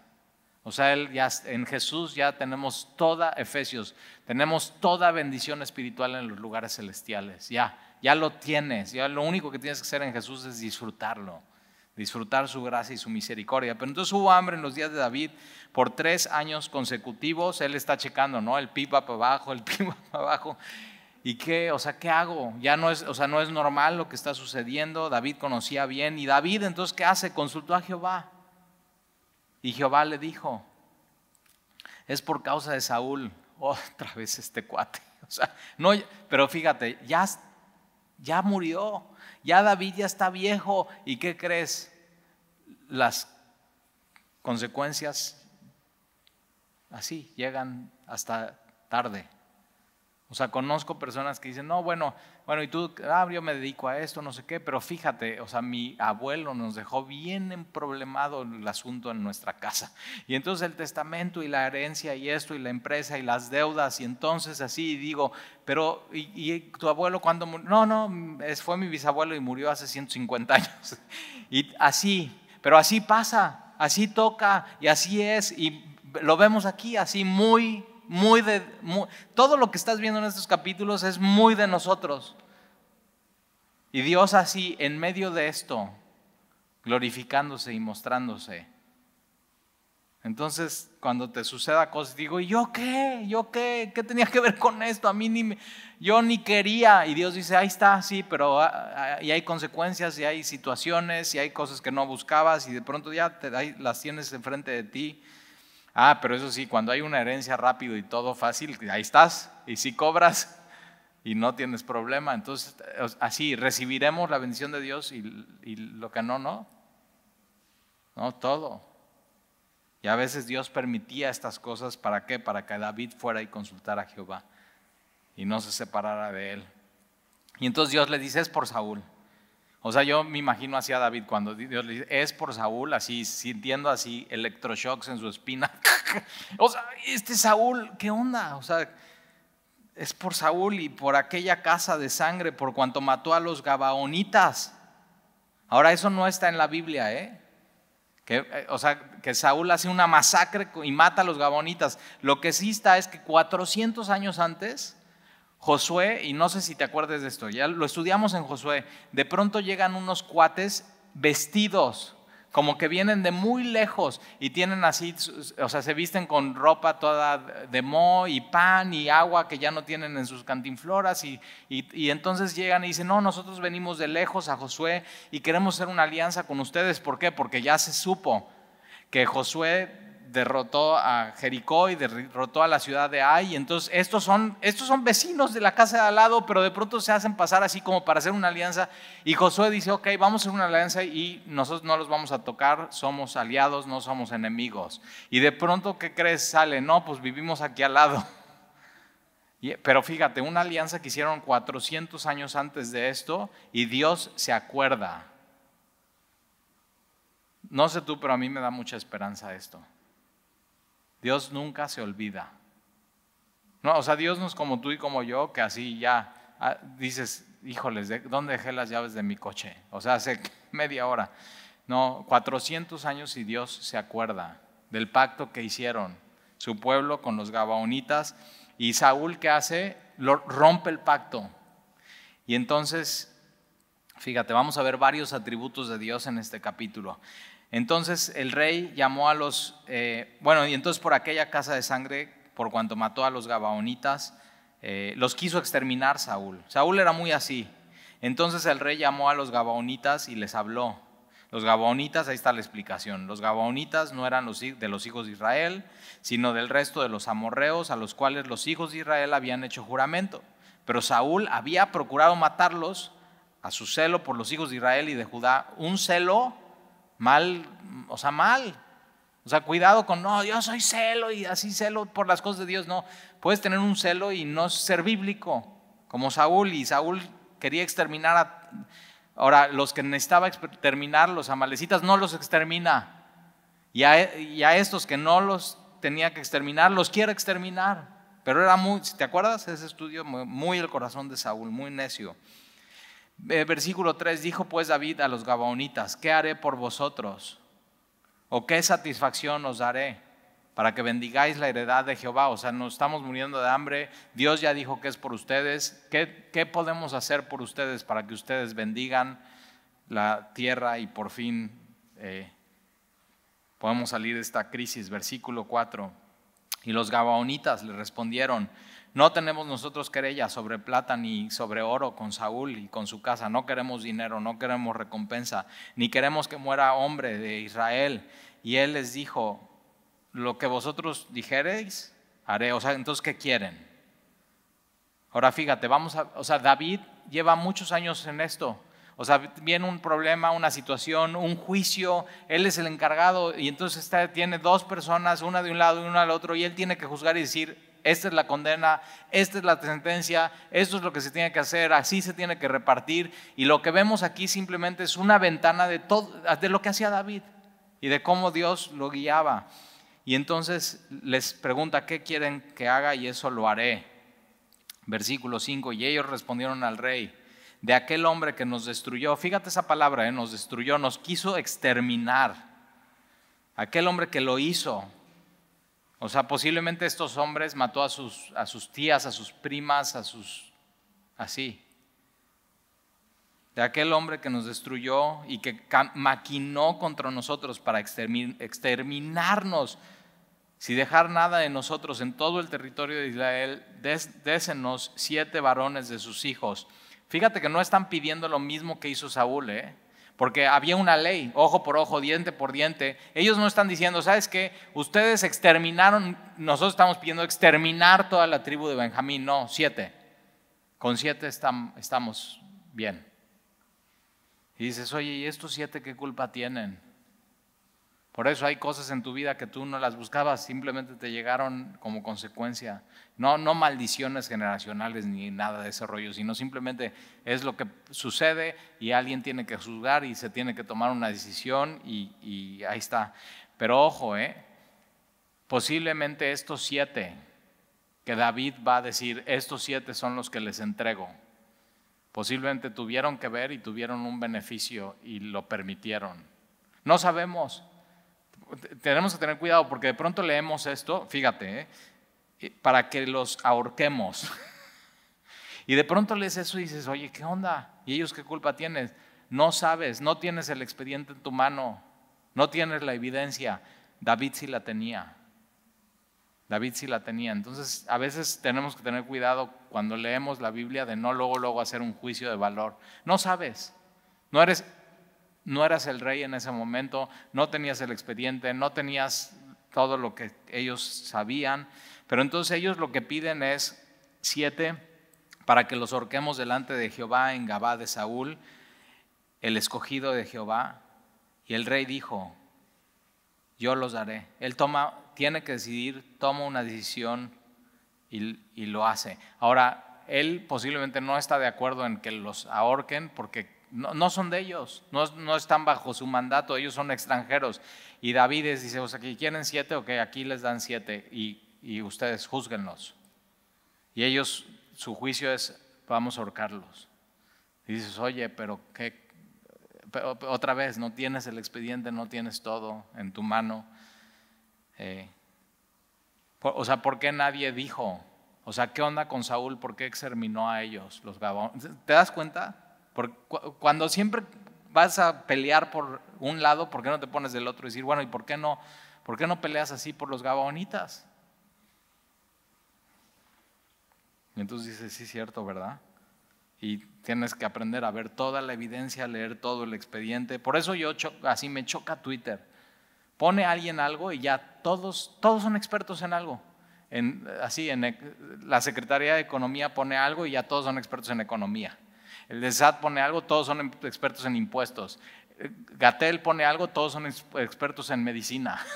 A: O sea, él ya, en Jesús ya tenemos toda, Efesios, tenemos toda bendición espiritual en los lugares celestiales, ya ya lo tienes, ya lo único que tienes que hacer en Jesús es disfrutarlo, disfrutar su gracia y su misericordia. Pero entonces hubo hambre en los días de David por tres años consecutivos, él está checando, ¿no? El pipa para abajo, el pipa para abajo. ¿Y qué? O sea, ¿qué hago? Ya no es, o sea, no es normal lo que está sucediendo. David conocía bien. Y David, entonces, ¿qué hace? Consultó a Jehová. Y Jehová le dijo: Es por causa de Saúl. Otra vez este cuate. O sea, no, pero fíjate, ya ya murió, ya David ya está viejo. ¿Y qué crees? Las consecuencias así llegan hasta tarde. O sea, conozco personas que dicen, no, bueno, bueno, y tú, ah, yo me dedico a esto, no sé qué, pero fíjate, o sea, mi abuelo nos dejó bien emproblemado el asunto en nuestra casa. Y entonces el testamento y la herencia y esto y la empresa y las deudas y entonces así digo, pero ¿y, y tu abuelo cuando, murió? No, no, fue mi bisabuelo y murió hace 150 años. Y así, pero así pasa, así toca y así es y lo vemos aquí así muy muy de... todo lo que estás viendo en estos capítulos es muy de nosotros. Y Dios así, en medio de esto, glorificándose y mostrándose. Entonces, cuando te suceda cosas, digo, ¿y yo qué? ¿Yo qué? ¿Qué tenía que ver con esto? A mí ni, me, yo ni quería. Y Dios dice, ahí está, sí, pero y hay consecuencias, y hay situaciones, y hay cosas que no buscabas, y de pronto ya te, las tienes enfrente de ti. Ah, pero eso sí, cuando hay una herencia rápido y todo fácil, ahí estás y sí cobras y no tienes problema. Entonces, eh, así recibiremos la bendición de Dios y, y lo que no, no. No, todo. Y a veces Dios permitía estas cosas para qué? Para que David fuera y consultara a Jehová y no se separara de él. Y entonces Dios le dice, es por Saúl. O sea, yo me imagino así a David cuando Dios le dice, es por Saúl, así sintiendo así electroshocks en su espina. o sea, este Saúl, ¿qué onda? O sea, es por Saúl y por aquella casa de sangre, por cuanto mató a los Gabaonitas. Ahora, eso no está en la Biblia, ¿eh? Que, eh, o sea, que Saúl hace una masacre y mata a los Gabaonitas. Lo que sí está es que 400 años antes, Josué, y no sé si te acuerdas de esto, ya lo estudiamos en Josué, de pronto llegan unos cuates vestidos, como que vienen de muy lejos y tienen así, o sea, se visten con ropa toda de mo y pan y agua que ya no tienen en sus cantinfloras y, y, entonces llegan y dicen, no, nosotros venimos de lejos a Josué y queremos hacer una alianza con ustedes. ¿Por qué? Porque ya se supo que Josué derrotó a Jericó y derrotó a la ciudad de Ai. Entonces, estos son, estos son vecinos de la casa de al lado, pero de pronto se hacen pasar así como para hacer una alianza. Y Josué dice, ok, vamos a hacer una alianza y nosotros no los vamos a tocar, somos aliados, no somos enemigos. Y de pronto, ¿qué crees? Sale, no, pues vivimos aquí al lado. Pero fíjate, una alianza que hicieron 400 años antes de esto y Dios se acuerda. No sé tú, pero a mí me da mucha esperanza esto. Dios nunca se olvida. No, o sea, Dios no es como tú y como yo, que así ya ah, dices, híjoles, ¿dónde dejé las llaves de mi coche? O sea, hace media hora. No, 400 años y Dios se acuerda del pacto que hicieron su pueblo con los Gabaonitas. Y Saúl, ¿qué hace? Lo, rompe el pacto. Y entonces, fíjate, vamos a ver varios atributos de Dios en este capítulo. Entonces el rey llamó a los, eh, bueno, y entonces por aquella casa de sangre, por cuanto mató a los gabaonitas, eh, los quiso exterminar Saúl. Saúl era muy así. Entonces el rey llamó a los gabaonitas y les habló. Los gabaonitas, ahí está la explicación. Los gabaonitas no eran los, de los hijos de Israel, sino del resto de los amorreos a los cuales los hijos de Israel habían hecho juramento. Pero Saúl había procurado matarlos a su celo por los hijos de Israel y de Judá, un celo mal, o sea, mal. O sea, cuidado con, no, yo soy celo y así celo por las cosas de Dios. No, puedes tener un celo y no ser bíblico, como Saúl. Y Saúl quería exterminar a... Ahora, los que necesitaba exterminar, los amalecitas, no los extermina. Y a, e, estos que no los tenía que exterminar, los quiere exterminar. Pero era muy, si ¿te acuerdas? Ese estudio, muy el corazón de Saúl, muy necio. Eh, versículo 3 dijo pues David a los Gabaonitas, ¿qué haré por vosotros? ¿O qué satisfacción os daré para que bendigáis la heredad de Jehová? O sea, nos estamos muriendo de hambre, Dios ya dijo que es por ustedes, ¿qué, podemos hacer por ustedes para que ustedes bendigan la tierra y por fin eh, podemos salir de esta crisis? Versículo 4. Y los Gabaonitas le respondieron, no tenemos nosotros querella sobre plata ni sobre oro con Saúl y con su casa. No queremos dinero, no queremos recompensa, ni queremos que muera hombre de Israel. Y él les dijo, lo que vosotros dijereis, haré. O sea, entonces, ¿qué quieren? Ahora fíjate, vamos a, o sea, David lleva muchos años en esto. O sea, viene un problema, una situación, un juicio, él es el encargado y entonces tiene dos personas, una de un lado y una del otro, y él tiene que juzgar y decir, esta es la condena, esta es la sentencia, esto es lo que se tiene que hacer, así se tiene que repartir. Y lo que vemos aquí simplemente es una ventana de, todo, de lo que hacía David y de cómo Dios lo guiaba. Y entonces les pregunta, ¿qué quieren que haga? Y eso lo haré. Versículo 5, y ellos respondieron al rey, de aquel hombre que nos destruyó, fíjate esa palabra, eh, nos destruyó, nos quiso exterminar, aquel hombre que lo hizo, o sea, posiblemente estos hombres mató a sus, a sus tías, a sus primas, a sus... así. De aquel hombre que nos destruyó y que maquinó contra nosotros para exterminarnos, si dejar nada de nosotros en todo el territorio de Israel, désenos siete varones de sus hijos. Fíjate que no están pidiendo lo mismo que hizo Saúl, ¿eh? porque había una ley, ojo por ojo, diente por diente. Ellos no están diciendo, ¿sabes qué? Ustedes exterminaron, nosotros estamos pidiendo exterminar toda la tribu de Benjamín, no, siete. Con siete estamos bien. Y dices, oye, ¿y estos siete qué culpa tienen? Por eso hay cosas en tu vida que tú no las buscabas, simplemente te llegaron como consecuencia. No, no maldiciones generacionales ni nada de ese rollo, sino simplemente es lo que sucede y alguien tiene que juzgar y se tiene que tomar una decisión y, y ahí está. Pero ojo, ¿eh? posiblemente estos siete que David va a decir, estos siete son los que les entrego. Posiblemente tuvieron que ver y tuvieron un beneficio y lo permitieron. No sabemos tenemos que tener cuidado porque de pronto leemos esto, fíjate, ¿eh? para que los ahorquemos. y de pronto lees eso y dices, oye, ¿qué onda? ¿Y ellos qué culpa tienes? No sabes, no tienes el expediente en tu mano, no tienes la evidencia. David sí la tenía. David sí la tenía. Entonces, a veces tenemos que tener cuidado cuando leemos la Biblia de no luego, luego hacer un juicio de valor. No sabes, no eres no eras el rey en ese momento, no tenías el expediente, no tenías todo lo que ellos sabían, pero entonces ellos lo que piden es siete para que los ahorquemos delante de Jehová en Gabá de Saúl, el escogido de Jehová, y el rey dijo, yo los daré. Él toma, tiene que decidir, toma una decisión y, y lo hace. Ahora, él posiblemente no está de acuerdo en que los ahorquen porque no, son de ellos, no, están bajo su mandato, ellos son extranjeros. Y David dice, o sea, que quieren siete o aquí les dan siete y, ustedes juzguenlos. Y ellos, su juicio es, vamos a ahorcarlos. Y dices, oye, pero qué, otra vez, no tienes el expediente, no tienes todo en tu mano. Eh, o sea, ¿por qué nadie dijo? O sea, ¿qué onda con Saúl? ¿Por qué exterminó a ellos, los Gabones? ¿Te das cuenta? Porque cuando siempre vas a pelear por un lado, ¿por qué no te pones del otro y decir, bueno, ¿y por qué no, por qué no peleas así por los gabonitas? Y entonces dices, sí, cierto, ¿verdad? Y tienes que aprender a ver toda la evidencia, a leer todo el expediente. Por eso yo así me choca Twitter. Pone alguien algo y ya todos, todos son expertos en algo. así, e, la Secretaría de Economía pone algo y ya todos son expertos en economía. El de pone algo, todos son em, expertos en impuestos. Gatel pone algo, todos son expertos en medicina.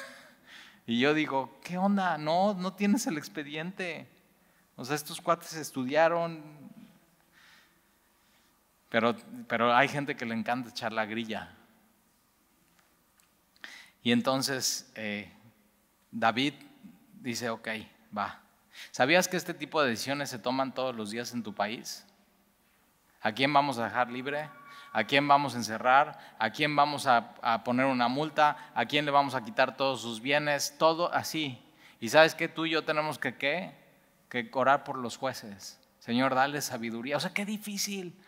A: Y yo digo, ¿qué onda? No, no tienes el expediente. O sea, estos cuates estudiaron. Pero, pero hay gente que le encanta echar la grilla. Y entonces eh, David dice, ok, va. ¿Sabías que este tipo de decisiones se toman todos los días en tu país? ¿A quién vamos a dejar libre? ¿A quién vamos a encerrar? ¿A quién vamos a, poner una multa? ¿A quién le vamos a quitar todos sus bienes? Todo así. Y sabes que tú y yo tenemos que qué? Que orar por los jueces. Señor, dale sabiduría. O sea, qué difícil.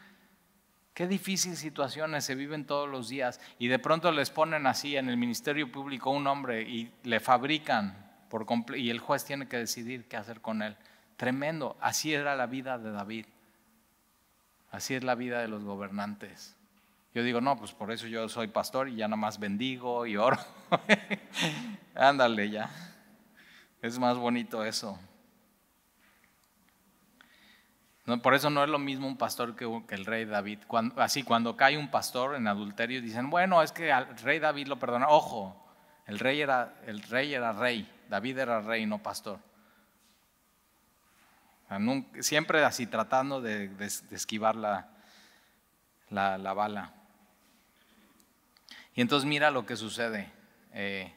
A: Qué difícil situaciones se viven todos los días y de pronto les ponen así en el Ministerio Público un hombre y le fabrican por y el juez tiene que decidir qué hacer con él. Tremendo, así era la vida de David. Así es la vida de los gobernantes. Yo digo, no, pues por eso yo soy pastor y ya nada más bendigo y oro. Ándale ya. Es más bonito eso. por eso no es lo mismo un pastor que, el rey David. así, cuando cae un pastor en adulterio, dicen, bueno, es que al rey David lo perdona. Ojo, el rey era, el rey, era rey, David era rey, no pastor siempre así tratando de, esquivar la, bala. Y entonces mira lo que sucede. Eh,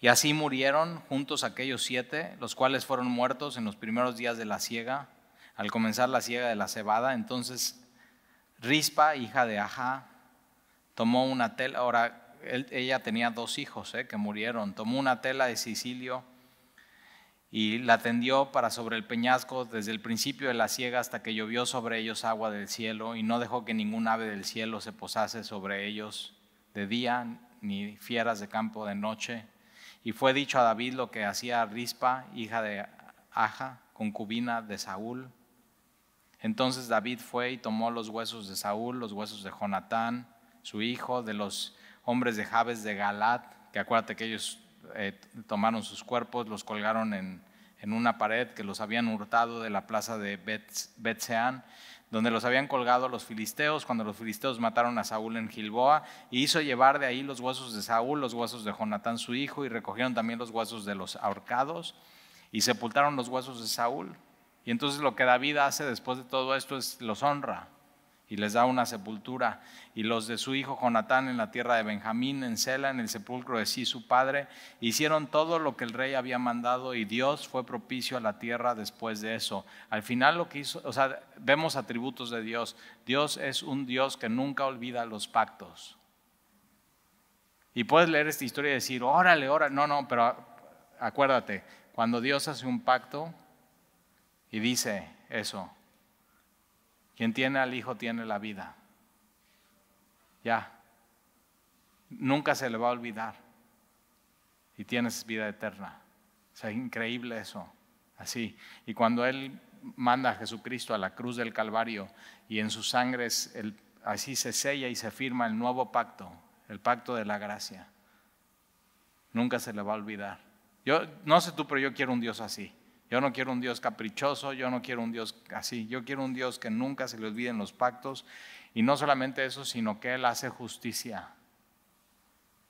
A: y así murieron juntos aquellos siete, los cuales fueron muertos en los primeros días de la siega, al comenzar la siega de la cebada. Entonces Rispa, hija de Aja, tomó una tela. Ahora, ella tenía dos hijos eh, que murieron. Tomó una tela de Sicilio y la tendió para sobre el peñasco desde el principio de la siega hasta que llovió sobre ellos agua del cielo y no dejó que ningún ave del cielo se posase sobre ellos de día ni fieras de campo de noche. Y fue dicho a David lo que hacía Rispa, hija de Aja, concubina de Saúl. Entonces David fue y tomó los huesos de Saúl, los huesos de Jonatán, su hijo, de los hombres de Jabes de Galat, que acuérdate que ellos eh, tomaron sus cuerpos, los colgaron en, en, una pared que los habían hurtado de la plaza de Betseán, donde los habían colgado los filisteos, cuando los filisteos mataron a Saúl en Gilboa, y hizo llevar de ahí los huesos de Saúl, los huesos de Jonatán su hijo, y recogieron también los huesos de los ahorcados, y sepultaron los huesos de Saúl. Y entonces lo que David hace después de todo esto es los honra, y les da una sepultura. Y los de su hijo Jonatán en la tierra de Benjamín, en Sela, en el sepulcro de sí su padre, hicieron todo lo que el rey había mandado y Dios fue propicio a la tierra después de eso. Al final lo que hizo, o sea, vemos atributos de Dios. Dios es un Dios que nunca olvida los pactos. Y puedes leer esta historia y decir, órale, órale, no, no, pero acuérdate, cuando Dios hace un pacto y dice eso, quien tiene al Hijo tiene la vida. Ya. Nunca se le va a olvidar. Y tienes vida eterna. O sea, increíble eso. Así. Y cuando Él manda a Jesucristo a la cruz del Calvario y en sus sangres así se sella y se firma el nuevo pacto, el pacto de la gracia. Nunca se le va a olvidar. Yo no sé tú, pero yo quiero un Dios así. Yo no quiero un Dios caprichoso, yo no quiero un Dios así, yo quiero un Dios que nunca se le olviden los pactos y no solamente eso, sino que Él hace justicia.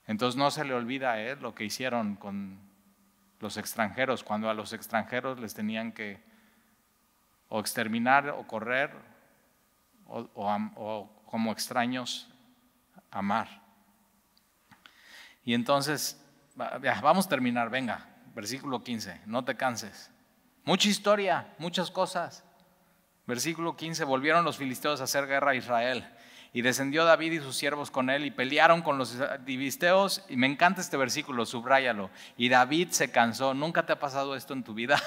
A: Entonces no se le olvida a Él lo que hicieron con los extranjeros, cuando a los extranjeros les tenían que o exterminar o correr o, como extraños amar. Y entonces, vamos a terminar, venga, versículo 15, no te canses. Mucha historia, muchas cosas. Versículo 15, volvieron los filisteos a hacer guerra a Israel. Y descendió David y sus siervos con él y pelearon con los divisteos Y me encanta este versículo, subráyalo. Y David se cansó. ¿Nunca te ha pasado esto en tu vida?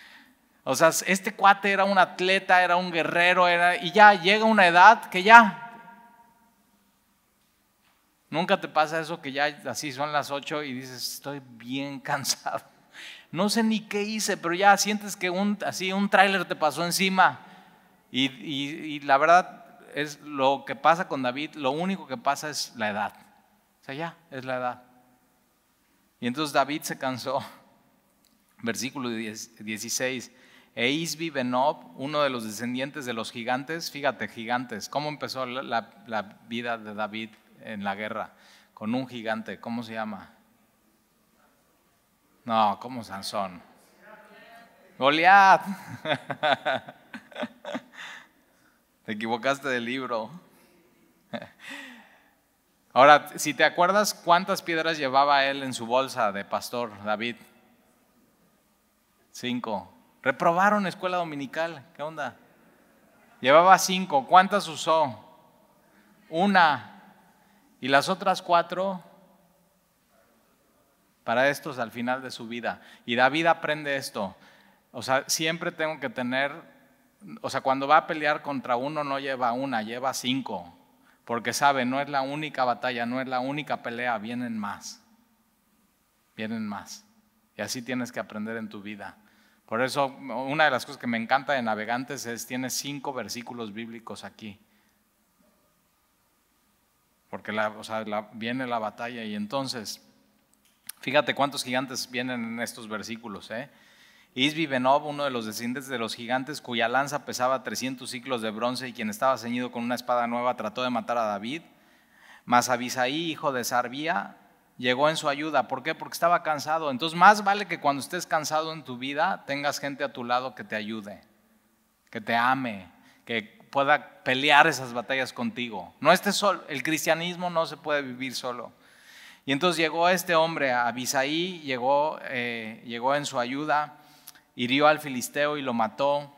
A: o sea, este cuate era un atleta, era un guerrero, era, y ya llega una edad que ya. Nunca te pasa eso que ya así son las ocho y dices, estoy bien cansado no sé ni qué hice, pero ya sientes que un, así un tráiler te pasó encima. Y, la verdad es lo que pasa con David, lo único que pasa es la edad. O sea, ya, es la edad. Y entonces David se cansó. Versículo 16. E Benob, uno de los descendientes de los gigantes, fíjate, gigantes, ¿cómo empezó la vida de David en la guerra? Con un gigante, ¿cómo se llama? No, como Sansón. Goliat. Te equivocaste del libro. Ahora, si te acuerdas cuántas piedras llevaba él en su bolsa de pastor David. Cinco. Reprobaron escuela dominical. ¿Qué onda? Llevaba cinco. ¿Cuántas usó? Una. Y las otras cuatro para estos al final de su vida. Y David aprende esto. O sea, siempre tengo que tener, o sea, cuando va a pelear contra uno no lleva una, lleva cinco, porque sabe, no es la única batalla, no es la única pelea, vienen más, vienen más. Y así tienes que aprender en tu vida. Por eso, una de las cosas que me encanta de Navegantes es, tiene cinco versículos bíblicos aquí. Porque viene la batalla y entonces Fíjate cuántos gigantes vienen en estos versículos. ¿eh? Isbi Benob, uno de los descendientes de los gigantes, cuya lanza pesaba 300 ciclos de bronce y quien estaba ceñido con una espada nueva, trató de matar a David. Mas Abisaí, hijo de Sarbía, llegó en su ayuda. ¿Por qué? Porque estaba cansado. Entonces, más vale que cuando estés cansado en tu vida, tengas gente a tu lado que te ayude, que te ame, que pueda pelear esas batallas contigo. No estés solo. El cristianismo no se puede vivir solo. Y entonces llegó este hombre, a Abisaí, llegó, eh, llegó en su ayuda, hirió al filisteo y lo mató.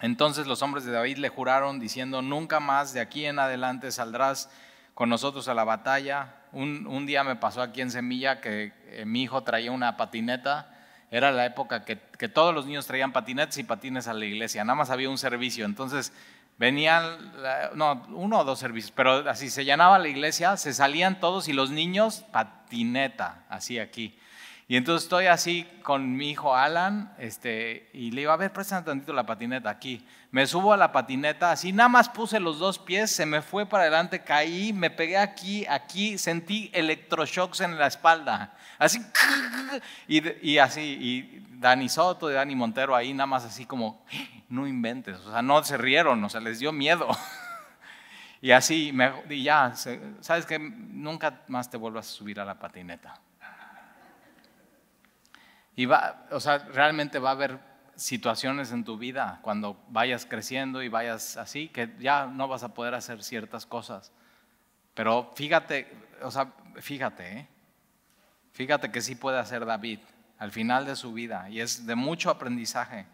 A: Entonces los hombres de David le juraron diciendo, nunca más de aquí en adelante saldrás con nosotros a la batalla. Un, día me pasó aquí en Semilla que eh, mi hijo traía una patineta. Era la época que, que, todos los niños traían patinetes y patines a la iglesia. Nada más había un servicio. Entonces Venían, no, uno o dos servicios, pero así se llenaba la iglesia, se salían todos y los niños patineta, así aquí. Y entonces estoy así con mi hijo Alan, este, y le digo, a ver, préstame tantito la patineta aquí. Me subo a la patineta, así nada más puse los dos pies, se me fue para adelante, caí, me pegué aquí, aquí, sentí electroshocks en la espalda, así, y, y así, y Dani Soto y Dani Montero ahí nada más así como, eh, no inventes, o sea, no se rieron, o sea, les dio miedo. y así, y ya, sabes que nunca más te vuelvas a subir a la patineta. Y va, o sea, realmente va a haber situaciones en tu vida cuando vayas creciendo y vayas así, que ya no vas a poder hacer ciertas cosas. Pero fíjate, o sea, fíjate, ¿eh? fíjate que sí puede hacer David al final de su vida y es de mucho aprendizaje.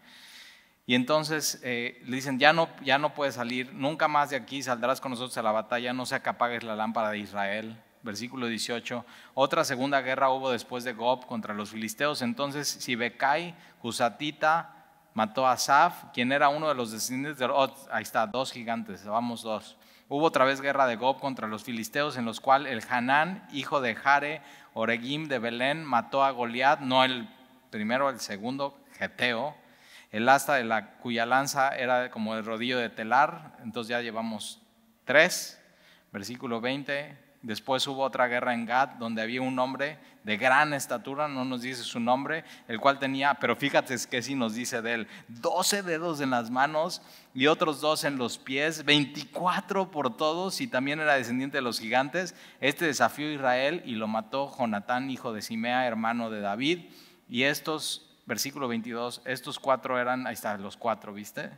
A: Y entonces eh, le dicen, ya no, ya no puedes salir, nunca más de aquí saldrás con nosotros a la batalla, no sea que apagues la lámpara de Israel. Versículo 18, otra segunda guerra hubo después de Gob contra los filisteos. Entonces Sibekai, Husatita, mató a Saf, quien era uno de los descendientes de Ahí está, dos gigantes, vamos dos. Hubo otra vez guerra de Gob contra los filisteos, en los cuales el Hanán, hijo de Jare, Oregim de Belén, mató a Goliat, no el primero, el segundo, Geteo, el asta de la cuya lanza era como el rodillo de telar, entonces ya llevamos tres, versículo 20, Después hubo otra guerra en Gad, donde había un hombre de gran estatura, no nos dice su nombre, el cual tenía, pero fíjate que sí nos dice de él, 12 dedos en las manos y otros dos en los pies, 24 por todos, y también era descendiente de los gigantes. Este desafió a Israel y lo mató Jonatán, hijo de Simea, hermano de David. Y estos, versículo 22, estos cuatro eran, ahí están los cuatro, ¿viste?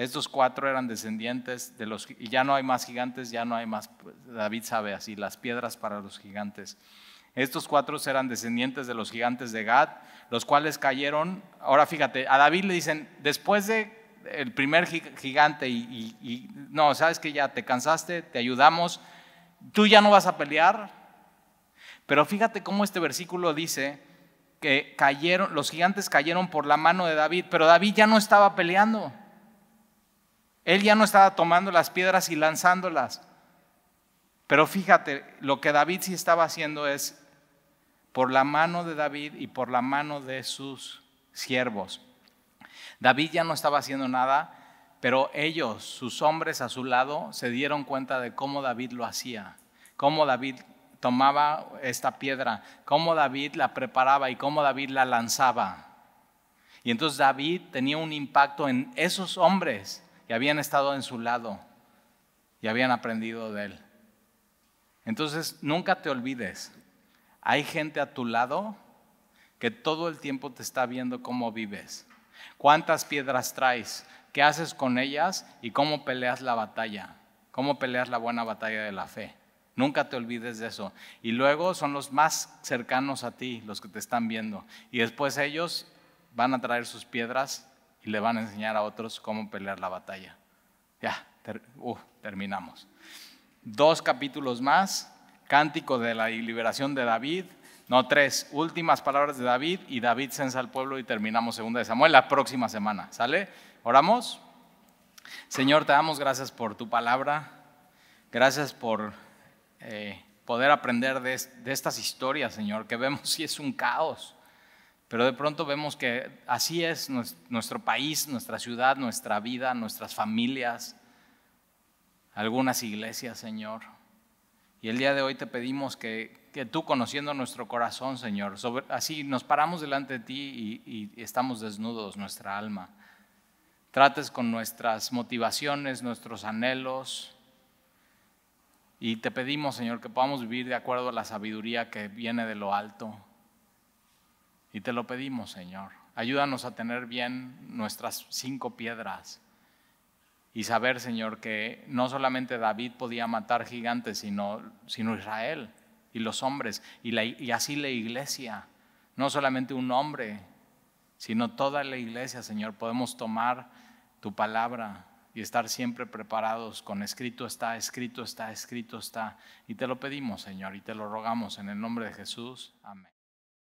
A: Estos cuatro eran descendientes de los, y ya no hay más gigantes, ya no hay más, pues, David sabe así, las piedras para los gigantes. Estos cuatro eran descendientes de los gigantes de Gad, los cuales cayeron, ahora fíjate, a David le dicen, después de el primer gigante y, no, sabes que ya te cansaste, te ayudamos, tú ya no vas a pelear, pero fíjate cómo este versículo dice que cayeron, los gigantes cayeron por la mano de David, pero David ya no estaba peleando. Él ya no estaba tomando las piedras y lanzándolas. Pero fíjate, lo que David sí estaba haciendo es por la mano de David y por la mano de sus siervos. David ya no estaba haciendo nada, pero ellos, sus hombres a su lado, se dieron cuenta de cómo David lo hacía, cómo David tomaba esta piedra, cómo David la preparaba y cómo David la lanzaba. Y entonces David tenía un impacto en esos hombres y habían estado en su lado y habían aprendido de él. Entonces, nunca te olvides, hay gente a tu lado que todo el tiempo te está viendo cómo vives, cuántas piedras traes, qué haces con ellas y cómo peleas la batalla, cómo peleas la buena batalla de la fe. Nunca te olvides de eso. Y luego son los más cercanos a ti, los que te están viendo. Y después ellos van a traer sus piedras y le van a enseñar a otros cómo pelear la batalla. Ya, uh, terminamos. Dos capítulos más, cántico de la liberación de David, no tres, últimas palabras de David y David censa al pueblo y terminamos segunda de Samuel la próxima semana, ¿sale? Oramos. Señor, te damos gracias por tu palabra, gracias por eh, poder aprender de estas historias, Señor, que vemos si es un caos pero de pronto vemos que así es nuestro país, nuestra ciudad, nuestra vida, nuestras familias, algunas iglesias, Señor. Y el día de hoy te pedimos que, tú, conociendo nuestro corazón, Señor, así nos paramos delante de ti y estamos desnudos, nuestra alma. Trates con nuestras motivaciones, nuestros anhelos. Y te pedimos, Señor, que podamos vivir de acuerdo a la sabiduría que viene de lo alto y te lo pedimos, Señor. Ayúdanos a tener bien nuestras cinco piedras y saber, Señor, que no solamente David podía matar gigantes, sino, sino Israel y los hombres y, y así la iglesia. No solamente un hombre, sino toda la iglesia, Señor. Podemos tomar tu palabra y estar siempre preparados con escrito está, escrito está, escrito está. Y te lo pedimos, Señor, y te lo rogamos en el nombre de Jesús. Amén.